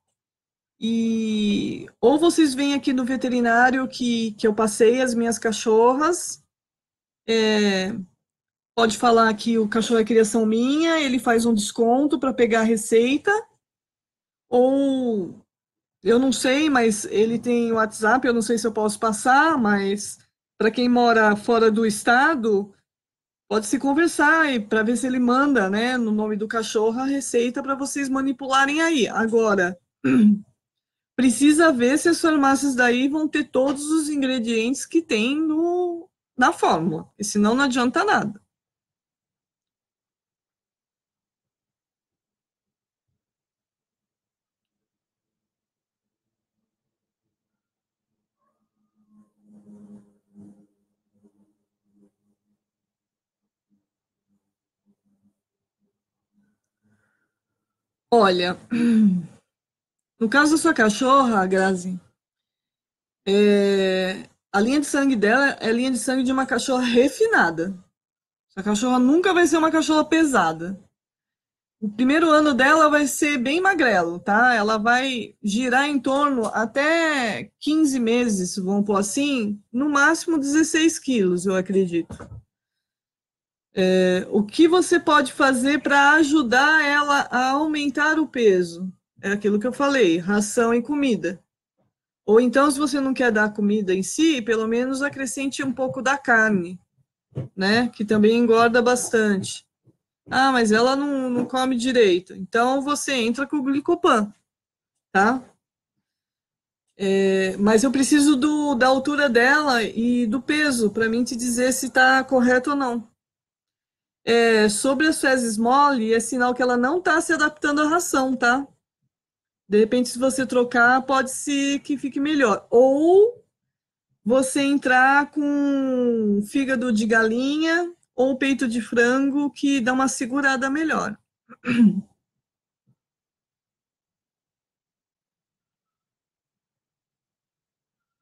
e ou vocês vêm aqui no veterinário que, que eu passei as minhas cachorras. É, pode falar que o cachorro é criação minha, ele faz um desconto para pegar a receita. Ou eu não sei, mas ele tem WhatsApp, eu não sei se eu posso passar, mas para quem mora fora do estado, Pode se conversar e para ver se ele manda, né, no nome do cachorro, a receita para vocês manipularem aí. Agora, (clears throat) precisa ver se as farmácias daí vão ter todos os ingredientes que tem no, na fórmula. E senão não adianta nada. Olha, (clears throat) no caso da sua cachorra, Grazi, é, a linha de sangue dela é linha de sangue de uma cachorra refinada. Sua cachorra nunca vai ser uma cachorra pesada. O primeiro ano dela vai ser bem magrelo, tá? Ela vai girar em torno até 15 meses, vamos por assim, no máximo 16 quilos, eu acredito. É, o que você pode fazer para ajudar ela a aumentar o peso? É aquilo que eu falei, ração e comida. Ou então, se você não quer dar comida em si, pelo menos acrescente um pouco da carne, né? Que também engorda bastante. Ah, mas ela não, não come direito. Então, você entra com o glicopan, tá? É, mas eu preciso do, da altura dela e do peso para mim te dizer se está correto ou não. É, sobre as fezes mole, é sinal que ela não está se adaptando à ração, tá? De repente, se você trocar, pode ser que fique melhor. Ou você entrar com fígado de galinha ou peito de frango, que dá uma segurada melhor.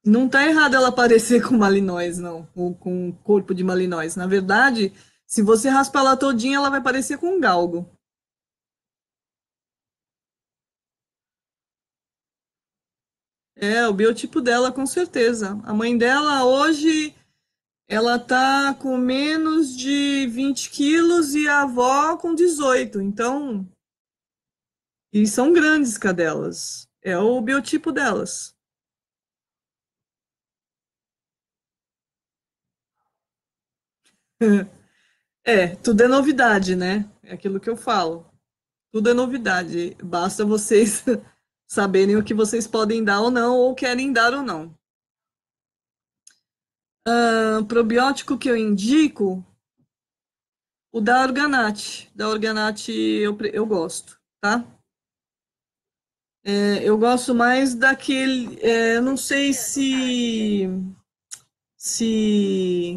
Não está errado ela aparecer (laughs) com malinóis, não, ou com corpo de malinóis. Na verdade, se você raspar ela todinha, ela vai parecer com um galgo. É, o biotipo dela, com certeza. A mãe dela hoje ela tá com menos de 20 quilos e a avó com 18. Então, e são grandes cadelas. É o biotipo delas. (laughs) É, tudo é novidade, né? É aquilo que eu falo. Tudo é novidade. Basta vocês (laughs) saberem o que vocês podem dar ou não, ou querem dar ou não. Uh, probiótico que eu indico, o da Organat. Da Organat eu, eu gosto, tá? É, eu gosto mais daquele. É, não sei se. Se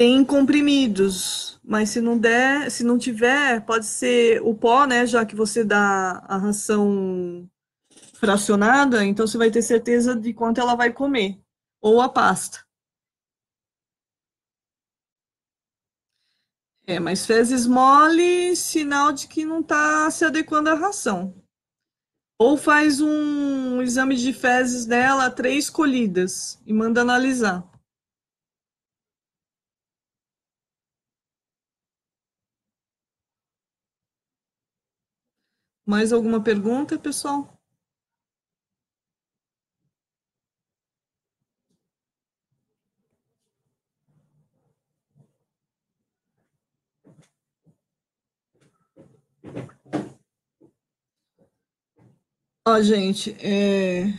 em comprimidos, mas se não der, se não tiver, pode ser o pó, né? Já que você dá a ração fracionada, então você vai ter certeza de quanto ela vai comer, ou a pasta. É, mas fezes mole, sinal de que não está se adequando à ração. Ou faz um exame de fezes dela, três colhidas, e manda analisar. Mais alguma pergunta, pessoal? Ó, oh, gente, é...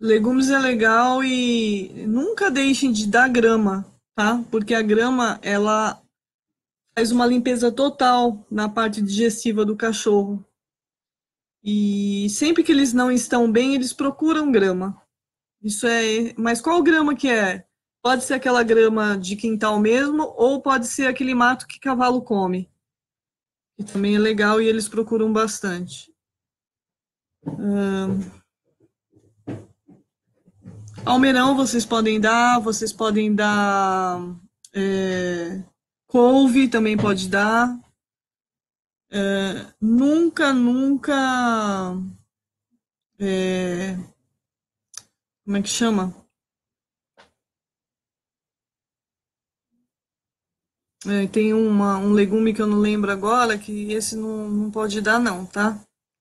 legumes é legal e nunca deixem de dar grama, tá? Porque a grama, ela faz uma limpeza total na parte digestiva do cachorro. E sempre que eles não estão bem, eles procuram grama. Isso é. Mas qual grama que é? Pode ser aquela grama de quintal mesmo, ou pode ser aquele mato que cavalo come. Que também é legal e eles procuram bastante. Hum... Almeirão vocês podem dar, vocês podem dar é, couve também pode dar é, nunca, nunca. É, como é que chama? É, tem uma, um legume que eu não lembro agora, que esse não, não pode dar, não, tá?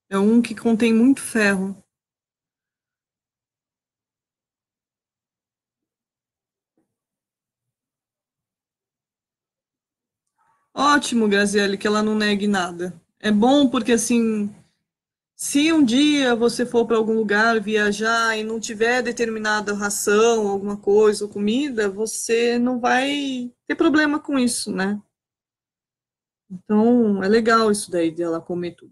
É um que contém muito ferro. Ótimo, Graziele, que ela não negue nada. É bom porque, assim, se um dia você for para algum lugar viajar e não tiver determinada ração, alguma coisa ou comida, você não vai ter problema com isso, né? Então, é legal isso daí de ela comer tudo.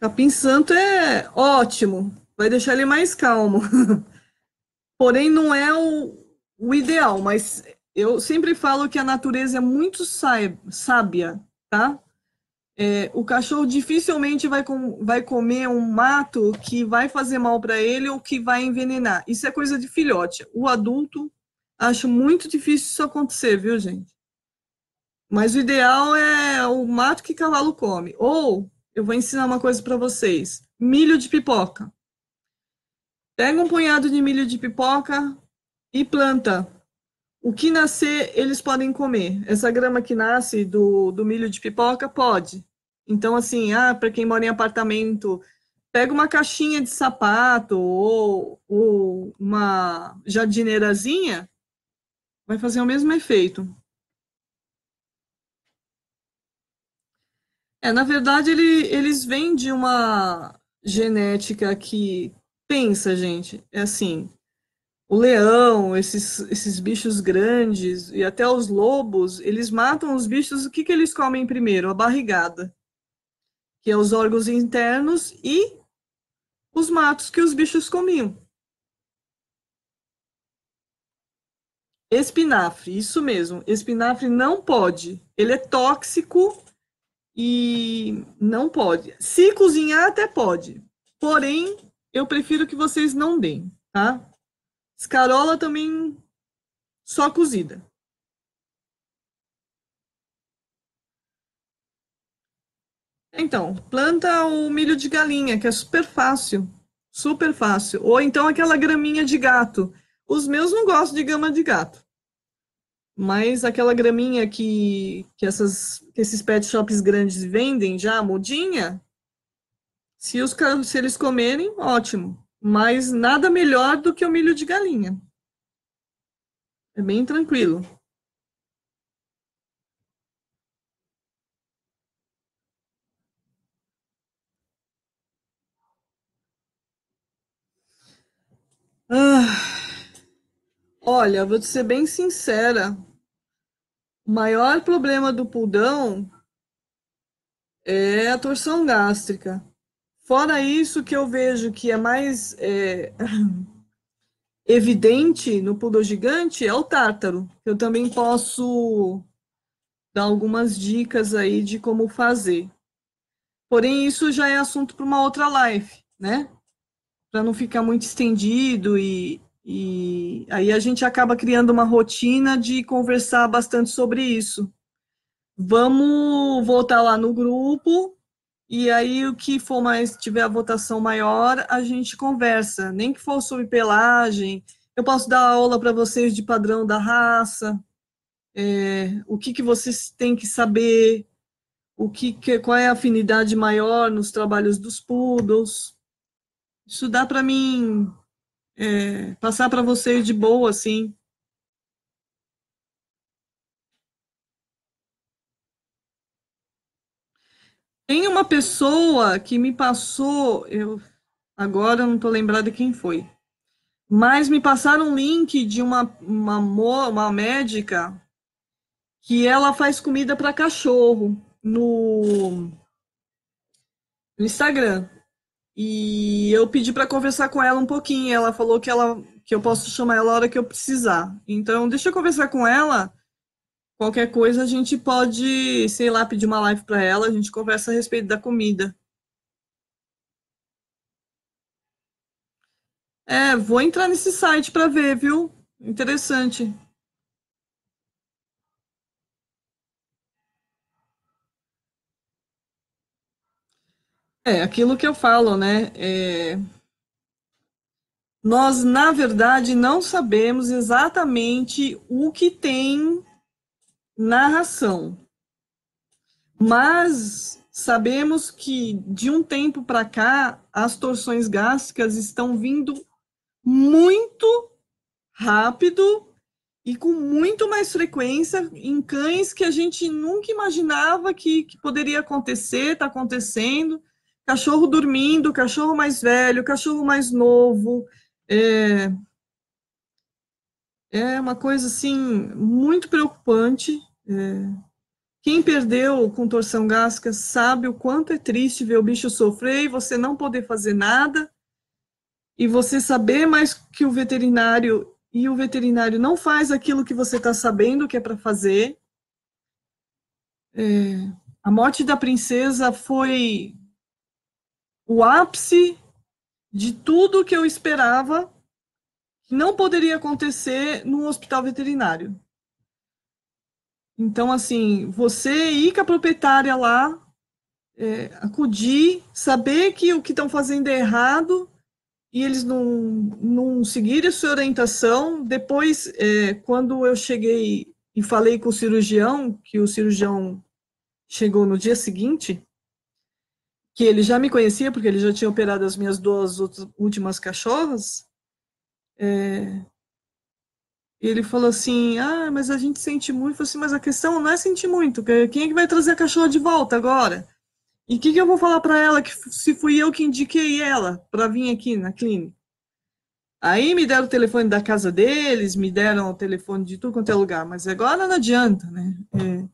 Capim santo é ótimo, vai deixar ele mais calmo. (laughs) porém não é o, o ideal, mas eu sempre falo que a natureza é muito sábia, tá? É, o cachorro dificilmente vai, com, vai comer um mato que vai fazer mal para ele ou que vai envenenar. Isso é coisa de filhote. O adulto, acho muito difícil isso acontecer, viu, gente? Mas o ideal é o mato que cavalo come. Ou, eu vou ensinar uma coisa para vocês: milho de pipoca. Pega um punhado de milho de pipoca e planta. O que nascer, eles podem comer. Essa grama que nasce do, do milho de pipoca, pode. Então, assim, ah, para quem mora em apartamento, pega uma caixinha de sapato ou, ou, uma jardineirazinha, vai fazer o mesmo efeito. É, na verdade, ele, eles vêm de uma genética que pensa, gente, é assim, o leão, esses, esses bichos grandes e até os lobos, eles matam os bichos, o que, que eles comem primeiro? A barrigada, que é os órgãos internos e os matos que os bichos comiam. Espinafre, isso mesmo. Espinafre não pode. Ele é tóxico e não pode. Se cozinhar, até pode. Porém, eu prefiro que vocês não deem, tá? Escarola também só cozida. Então, planta o milho de galinha, que é super fácil, super fácil. Ou então aquela graminha de gato. Os meus não gostam de gama de gato. Mas aquela graminha que, que, essas, que esses pet shops grandes vendem já, mudinha, se, os, se eles comerem, ótimo. Mas nada melhor do que o milho de galinha. É bem tranquilo. Ah, olha, vou ser bem sincera. O maior problema do pudão é a torção gástrica. Fora isso, que eu vejo que é mais é, (clears throat) evidente no pudor gigante é o tártaro. Eu também posso dar algumas dicas aí de como fazer. Porém, isso já é assunto para uma outra live, né? Para não ficar muito estendido e, e aí a gente acaba criando uma rotina de conversar bastante sobre isso. Vamos voltar lá no grupo e aí, o que for mais, tiver a votação maior, a gente conversa. Nem que for sobre pelagem, eu posso dar aula para vocês de padrão da raça, é, o que, que vocês têm que saber, o que, que qual é a afinidade maior nos trabalhos dos poodles. Isso dá para mim é, passar para vocês de boa, assim. Tem uma pessoa que me passou, eu agora não estou lembrada quem foi, mas me passaram um link de uma, uma, uma médica que ela faz comida para cachorro no, no Instagram. E eu pedi para conversar com ela um pouquinho. Ela falou que ela que eu posso chamar ela a hora que eu precisar. Então, deixa eu conversar com ela Qualquer coisa a gente pode, sei lá, pedir uma live para ela, a gente conversa a respeito da comida. É, vou entrar nesse site para ver, viu? Interessante. É aquilo que eu falo, né? É... Nós, na verdade, não sabemos exatamente o que tem narração. Mas sabemos que de um tempo para cá as torções gástricas estão vindo muito rápido e com muito mais frequência em cães que a gente nunca imaginava que, que poderia acontecer, está acontecendo. Cachorro dormindo, cachorro mais velho, cachorro mais novo. É, é uma coisa assim muito preocupante é. Quem perdeu contorção gástrica sabe o quanto é triste ver o bicho sofrer e você não poder fazer nada. E você saber mais que o veterinário e o veterinário não faz aquilo que você está sabendo que é para fazer. É, a morte da princesa foi o ápice de tudo que eu esperava que não poderia acontecer num hospital veterinário. Então, assim, você ir com a proprietária lá, é, acudir, saber que o que estão fazendo é errado e eles não, não seguirem a sua orientação. Depois, é, quando eu cheguei e falei com o cirurgião, que o cirurgião chegou no dia seguinte, que ele já me conhecia, porque ele já tinha operado as minhas duas últimas cachorras, é, e ele falou assim: Ah, mas a gente sente muito. Eu falei assim, mas a questão não é sentir muito. Quem é que vai trazer a cachorra de volta agora? E o que, que eu vou falar para ela que se fui eu que indiquei ela para vir aqui na clínica? Aí me deram o telefone da casa deles, me deram o telefone de tudo quanto é lugar, mas agora não adianta, né? É,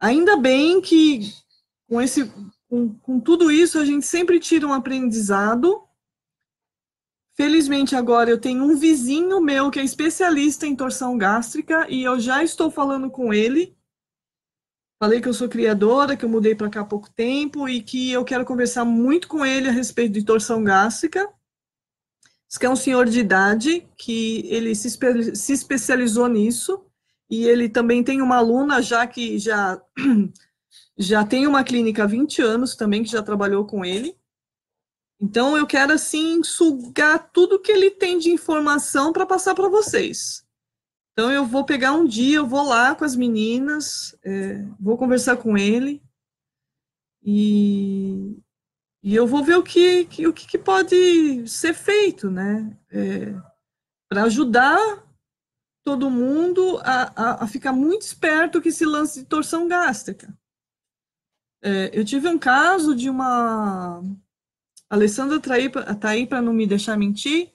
ainda bem que com esse, com, com tudo isso a gente sempre tira um aprendizado Felizmente agora eu tenho um vizinho meu que é especialista em torção gástrica e eu já estou falando com ele. Falei que eu sou criadora, que eu mudei para cá há pouco tempo e que eu quero conversar muito com ele a respeito de torção gástrica. Diz que é um senhor de idade que ele se, espe se especializou nisso e ele também tem uma aluna já que já (clears throat) já tem uma clínica há 20 anos também que já trabalhou com ele. Então eu quero assim sugar tudo que ele tem de informação para passar para vocês. Então eu vou pegar um dia, eu vou lá com as meninas, é, vou conversar com ele e, e eu vou ver o que, que o que, que, pode ser feito, né, é, para ajudar todo mundo a, a, a, ficar muito esperto que esse lance de torção gástrica. É, eu tive um caso de uma Alessandra tá aí para não me deixar mentir,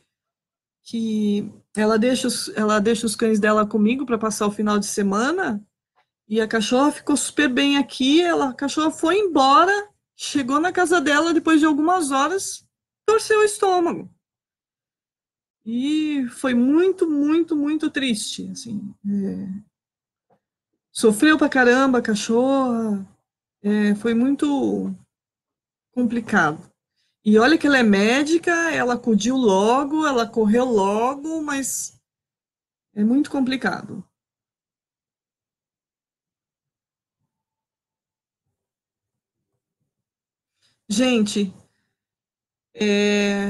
que ela deixa os, ela deixa os cães dela comigo para passar o final de semana, e a cachorra ficou super bem aqui, ela, a cachorra foi embora, chegou na casa dela depois de algumas horas, torceu o estômago. E foi muito, muito, muito triste, assim. É, sofreu pra caramba a cachorra, é, foi muito complicado. E olha que ela é médica, ela acudiu logo, ela correu logo, mas é muito complicado. Gente, é,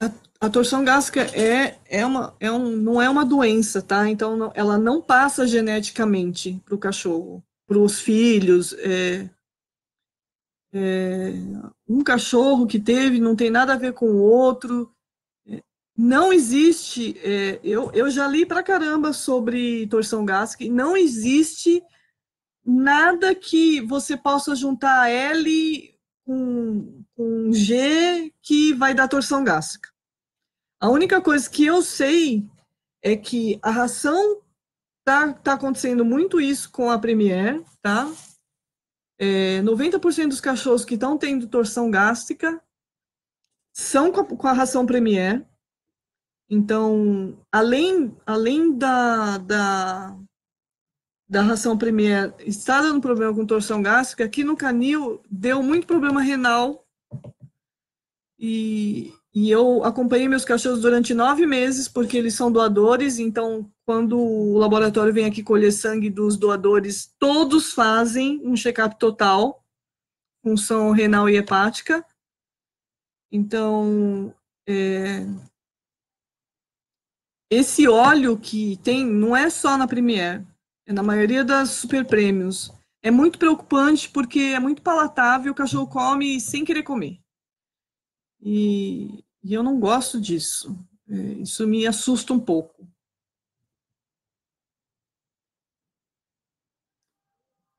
a, a, torção gástrica é, é uma, é um, não é uma doença, tá? Então, não, ela não passa geneticamente para o cachorro, para os filhos. É, é, um cachorro que teve não tem nada a ver com o outro. É, não existe, é, eu, eu já li pra caramba sobre torção gástrica, não existe nada que você possa juntar L com, com G que vai dar torção gástrica. A única coisa que eu sei é que a ração tá, tá acontecendo muito isso com a Premier, tá? é, 90% dos cachorros que estão tendo torção gástrica são com a, com a ração Premier. Então, além, além da, da, da ração Premier estar dando problema com torção gástrica, aqui no canil deu muito problema renal. E, e eu acompanhei meus cachorros durante nove meses, porque eles são doadores, então quando o laboratório vem aqui colher sangue dos doadores, todos fazem um check-up total, função renal e hepática. Então, é... esse óleo que tem não é só na Premier, é na maioria das super prêmios. É muito preocupante porque é muito palatável, o cachorro come sem querer comer. E, e eu não gosto disso. É, isso me assusta um pouco.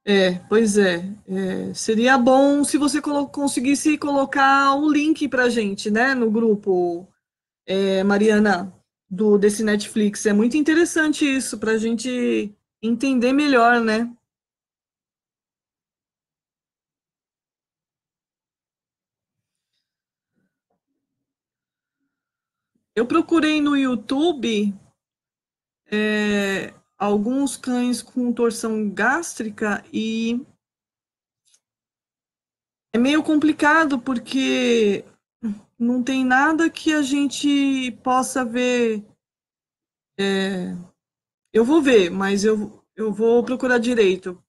É, pois é. é. Seria bom se você colo conseguisse colocar um link para gente, né, no grupo, é, Mariana, do desse Netflix. É muito interessante isso para a gente entender melhor, né? Eu procurei no YouTube é, alguns cães com torção gástrica e é meio complicado porque não tem nada que a gente possa ver. É, eu vou ver, mas eu, eu vou procurar direito.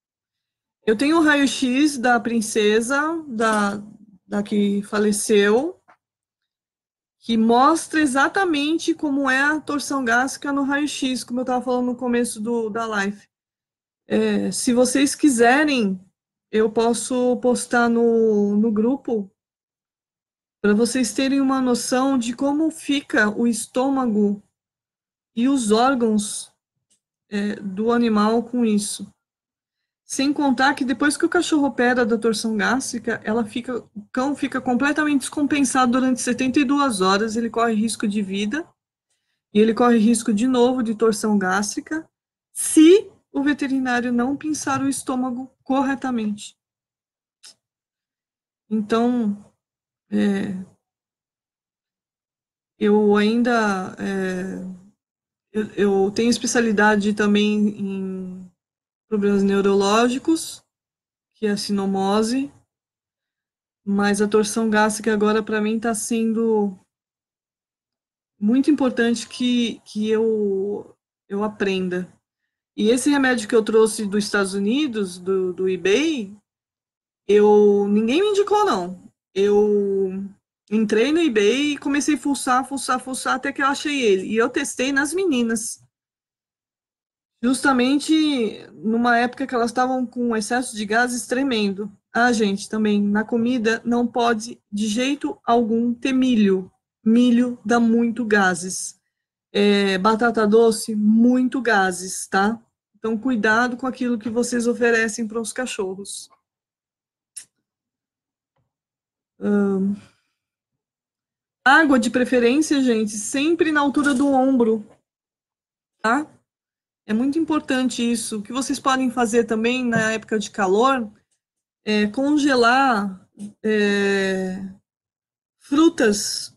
Eu tenho o raio-x da princesa, da, da que faleceu, que mostra exatamente como é a torção gástrica no raio-x, como eu estava falando no começo do, da live. É, se vocês quiserem, eu posso postar no, no grupo para vocês terem uma noção de como fica o estômago e os órgãos é, do animal com isso. Sem contar que depois que o cachorro opera da torção gástrica, ela fica, o cão fica completamente descompensado durante 72 horas, ele corre risco de vida e ele corre risco de novo de torção gástrica se o veterinário não pinçar o estômago corretamente. Então, é, eu ainda é, eu, eu, tenho especialidade também em problemas neurológicos, que é a sinomose, mas a torção gástrica agora para mim está sendo muito importante que, que eu, eu aprenda. E esse remédio que eu trouxe dos Estados Unidos, do, do eBay, eu ninguém me indicou, não. Eu entrei no eBay e comecei a fuçar, fuçar, fuçar até que eu achei ele. E eu testei nas meninas justamente numa época que elas estavam com excesso de gases tremendo. Ah, gente, também na comida não pode de jeito algum ter milho. Milho dá muito gases. É, batata doce, muito gases, tá? Então, cuidado com aquilo que vocês oferecem para os cachorros. Hum. Água de preferência, gente, sempre na altura do ombro, tá? É muito importante isso. O que vocês podem fazer também na época de calor é congelar é, frutas,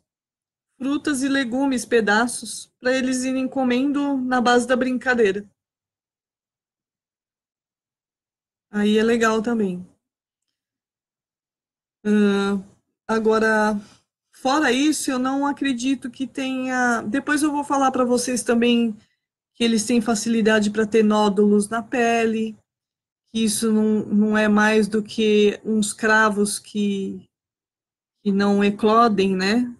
frutas e legumes, pedaços, para eles irem comendo na base da brincadeira. Aí é legal também. Uh, agora, fora isso, eu não acredito que tenha. Depois eu vou falar para vocês também que eles têm facilidade para ter nódulos na pele, que isso não, não é mais do que uns cravos que, que não eclodem, né?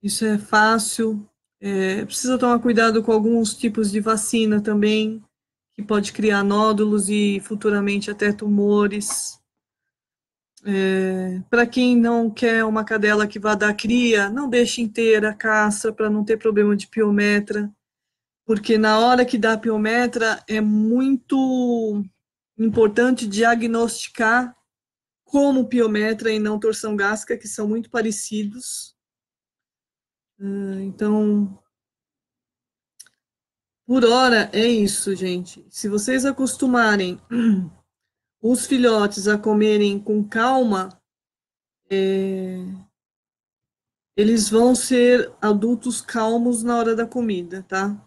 Isso é fácil. É, precisa tomar cuidado com alguns tipos de vacina também, que pode criar nódulos e futuramente até tumores. É, para quem não quer uma cadela que vá dar cria, não deixe inteira, caça, para não ter problema de piometra porque na hora que dá a piometra é muito importante diagnosticar como piometra e não torção gástrica, que são muito parecidos. Ah, então, por hora é isso, gente. Se vocês acostumarem (clears throat) os filhotes a comerem com calma, é, eles vão ser adultos calmos na hora da comida, tá?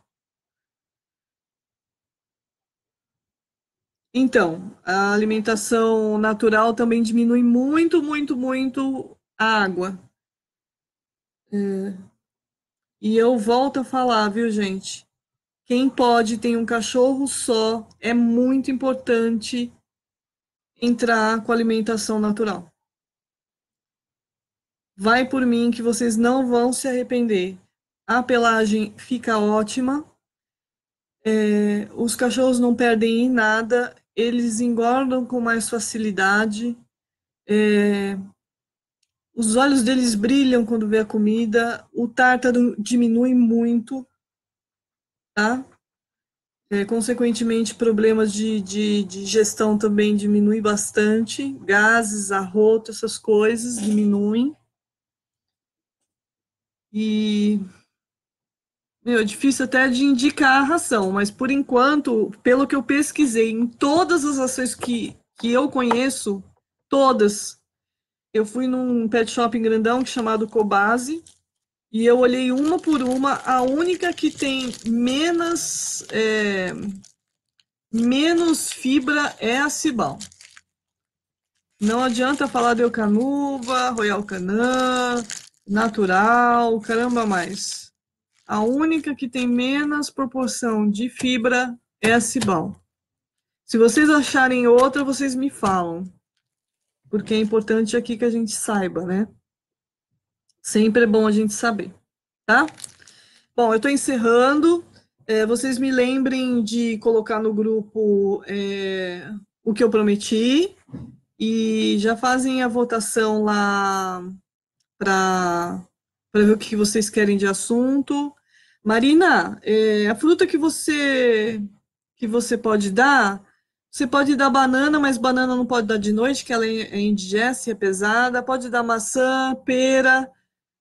Então, a alimentação natural também diminui muito, muito, muito a água. É. E eu volto a falar, viu, gente? Quem pode tem um cachorro só, é muito importante entrar com alimentação natural. Vai por mim que vocês não vão se arrepender. A pelagem fica ótima. É, os cachorros não perdem em nada, eles engordam com mais facilidade, é, os olhos deles brilham quando vê a comida, o tártaro diminui muito, tá? É, consequentemente, problemas de, de, de gestão também diminui bastante, gases, arroto, essas coisas diminuem. E meu, é difícil até de indicar a ração, mas por enquanto, pelo que eu pesquisei, em todas as ações que, que eu conheço, todas, eu fui num pet shopping grandão chamado Cobase e eu olhei uma por uma. A única que tem menos, é, menos fibra é a Cibal. Não adianta falar de Eucanuba, Royal Canan, Natural, caramba mais. A única que tem menos proporção de fibra é a Cibal. Se vocês acharem outra, vocês me falam. Porque é importante aqui que a gente saiba, né? Sempre é bom a gente saber, tá? Bom, eu estou encerrando. É, vocês me lembrem de colocar no grupo é, o que eu prometi. E já fazem a votação lá para ver o que vocês querem de assunto. Marina, é, a fruta que você que você pode dar, você pode dar banana, mas banana não pode dar de noite, que ela é, é indigesta, é pesada. Pode dar maçã, pera,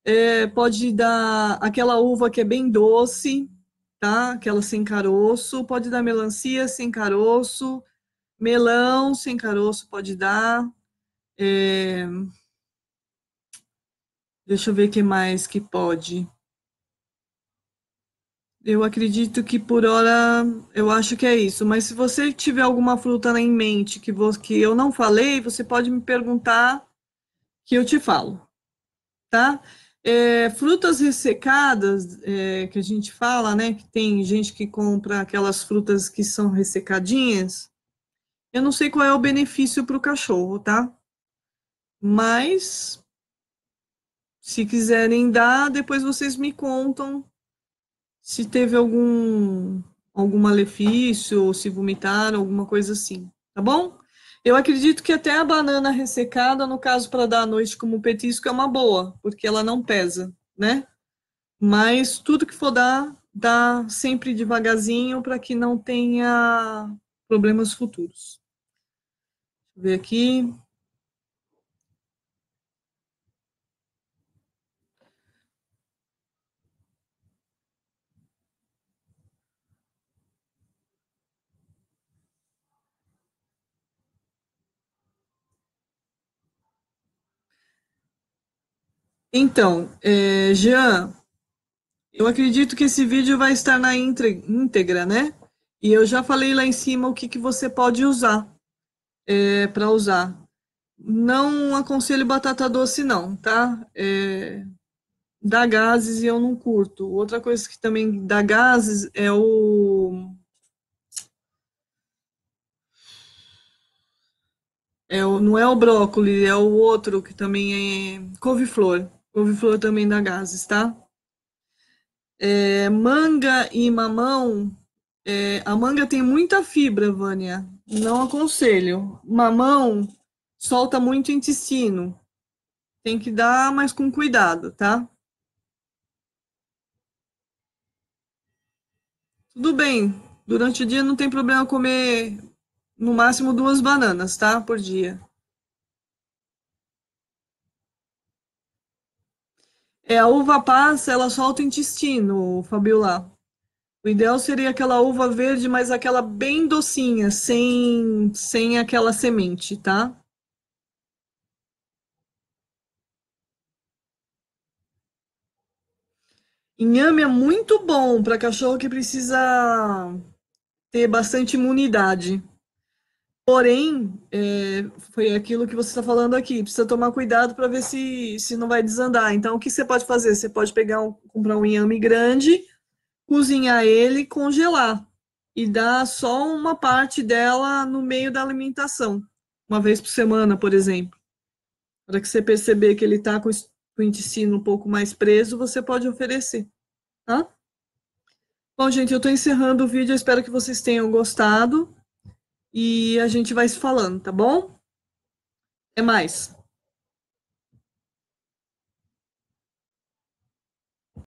é, pode dar aquela uva que é bem doce, tá? Aquela sem caroço. Pode dar melancia sem caroço, melão sem caroço pode dar. É... Deixa eu ver o que mais que pode. Eu acredito que por hora eu acho que é isso. Mas se você tiver alguma fruta em mente que, que eu não falei, você pode me perguntar que eu te falo. Tá? É, frutas ressecadas, é, que a gente fala, né? Que tem gente que compra aquelas frutas que são ressecadinhas. Eu não sei qual é o benefício para o cachorro, tá? Mas se quiserem dar, depois vocês me contam se teve algum algum malefício, ou se vomitaram, alguma coisa assim, tá bom? Eu acredito que até a banana ressecada, no caso para dar à noite como petisco, é uma boa, porque ela não pesa, né? Mas tudo que for dar, dá sempre devagarzinho para que não tenha problemas futuros. Deixa eu ver aqui. Então, é, Jean, eu acredito que esse vídeo vai estar na íntegra, né? E eu já falei lá em cima o que, que você pode usar é, para usar. Não aconselho batata doce, não, tá? É, dá gases e eu não curto. Outra coisa que também dá gases é o. É o, não é o brócolis, é o outro que também é couve-flor. Couve-flor também dá gases, tá? É, manga e mamão. É, a manga tem muita fibra, Vânia. Não aconselho. Mamão solta muito intestino. Tem que dar, mas com cuidado, tá? Tudo bem. Durante o dia não tem problema comer no máximo duas bananas, tá? Por dia. É, a uva passa, ela solta o intestino, Fabiola. O ideal seria aquela uva verde, mas aquela bem docinha, sem, sem aquela semente, tá? Inhame é muito bom para cachorro que precisa ter bastante imunidade. Porém, é, foi aquilo que você está falando aqui. Precisa tomar cuidado para ver se, se não vai desandar. Então, o que você pode fazer? Você pode pegar um, comprar um inhame grande, cozinhar ele, congelar e dar só uma parte dela no meio da alimentação, uma vez por semana, por exemplo. Para que você perceber que ele está com o intestino um pouco mais preso, você pode oferecer, tá? Bom, gente, eu estou encerrando o vídeo. espero que vocês tenham gostado. E a gente vai se falando, tá bom? Até mais.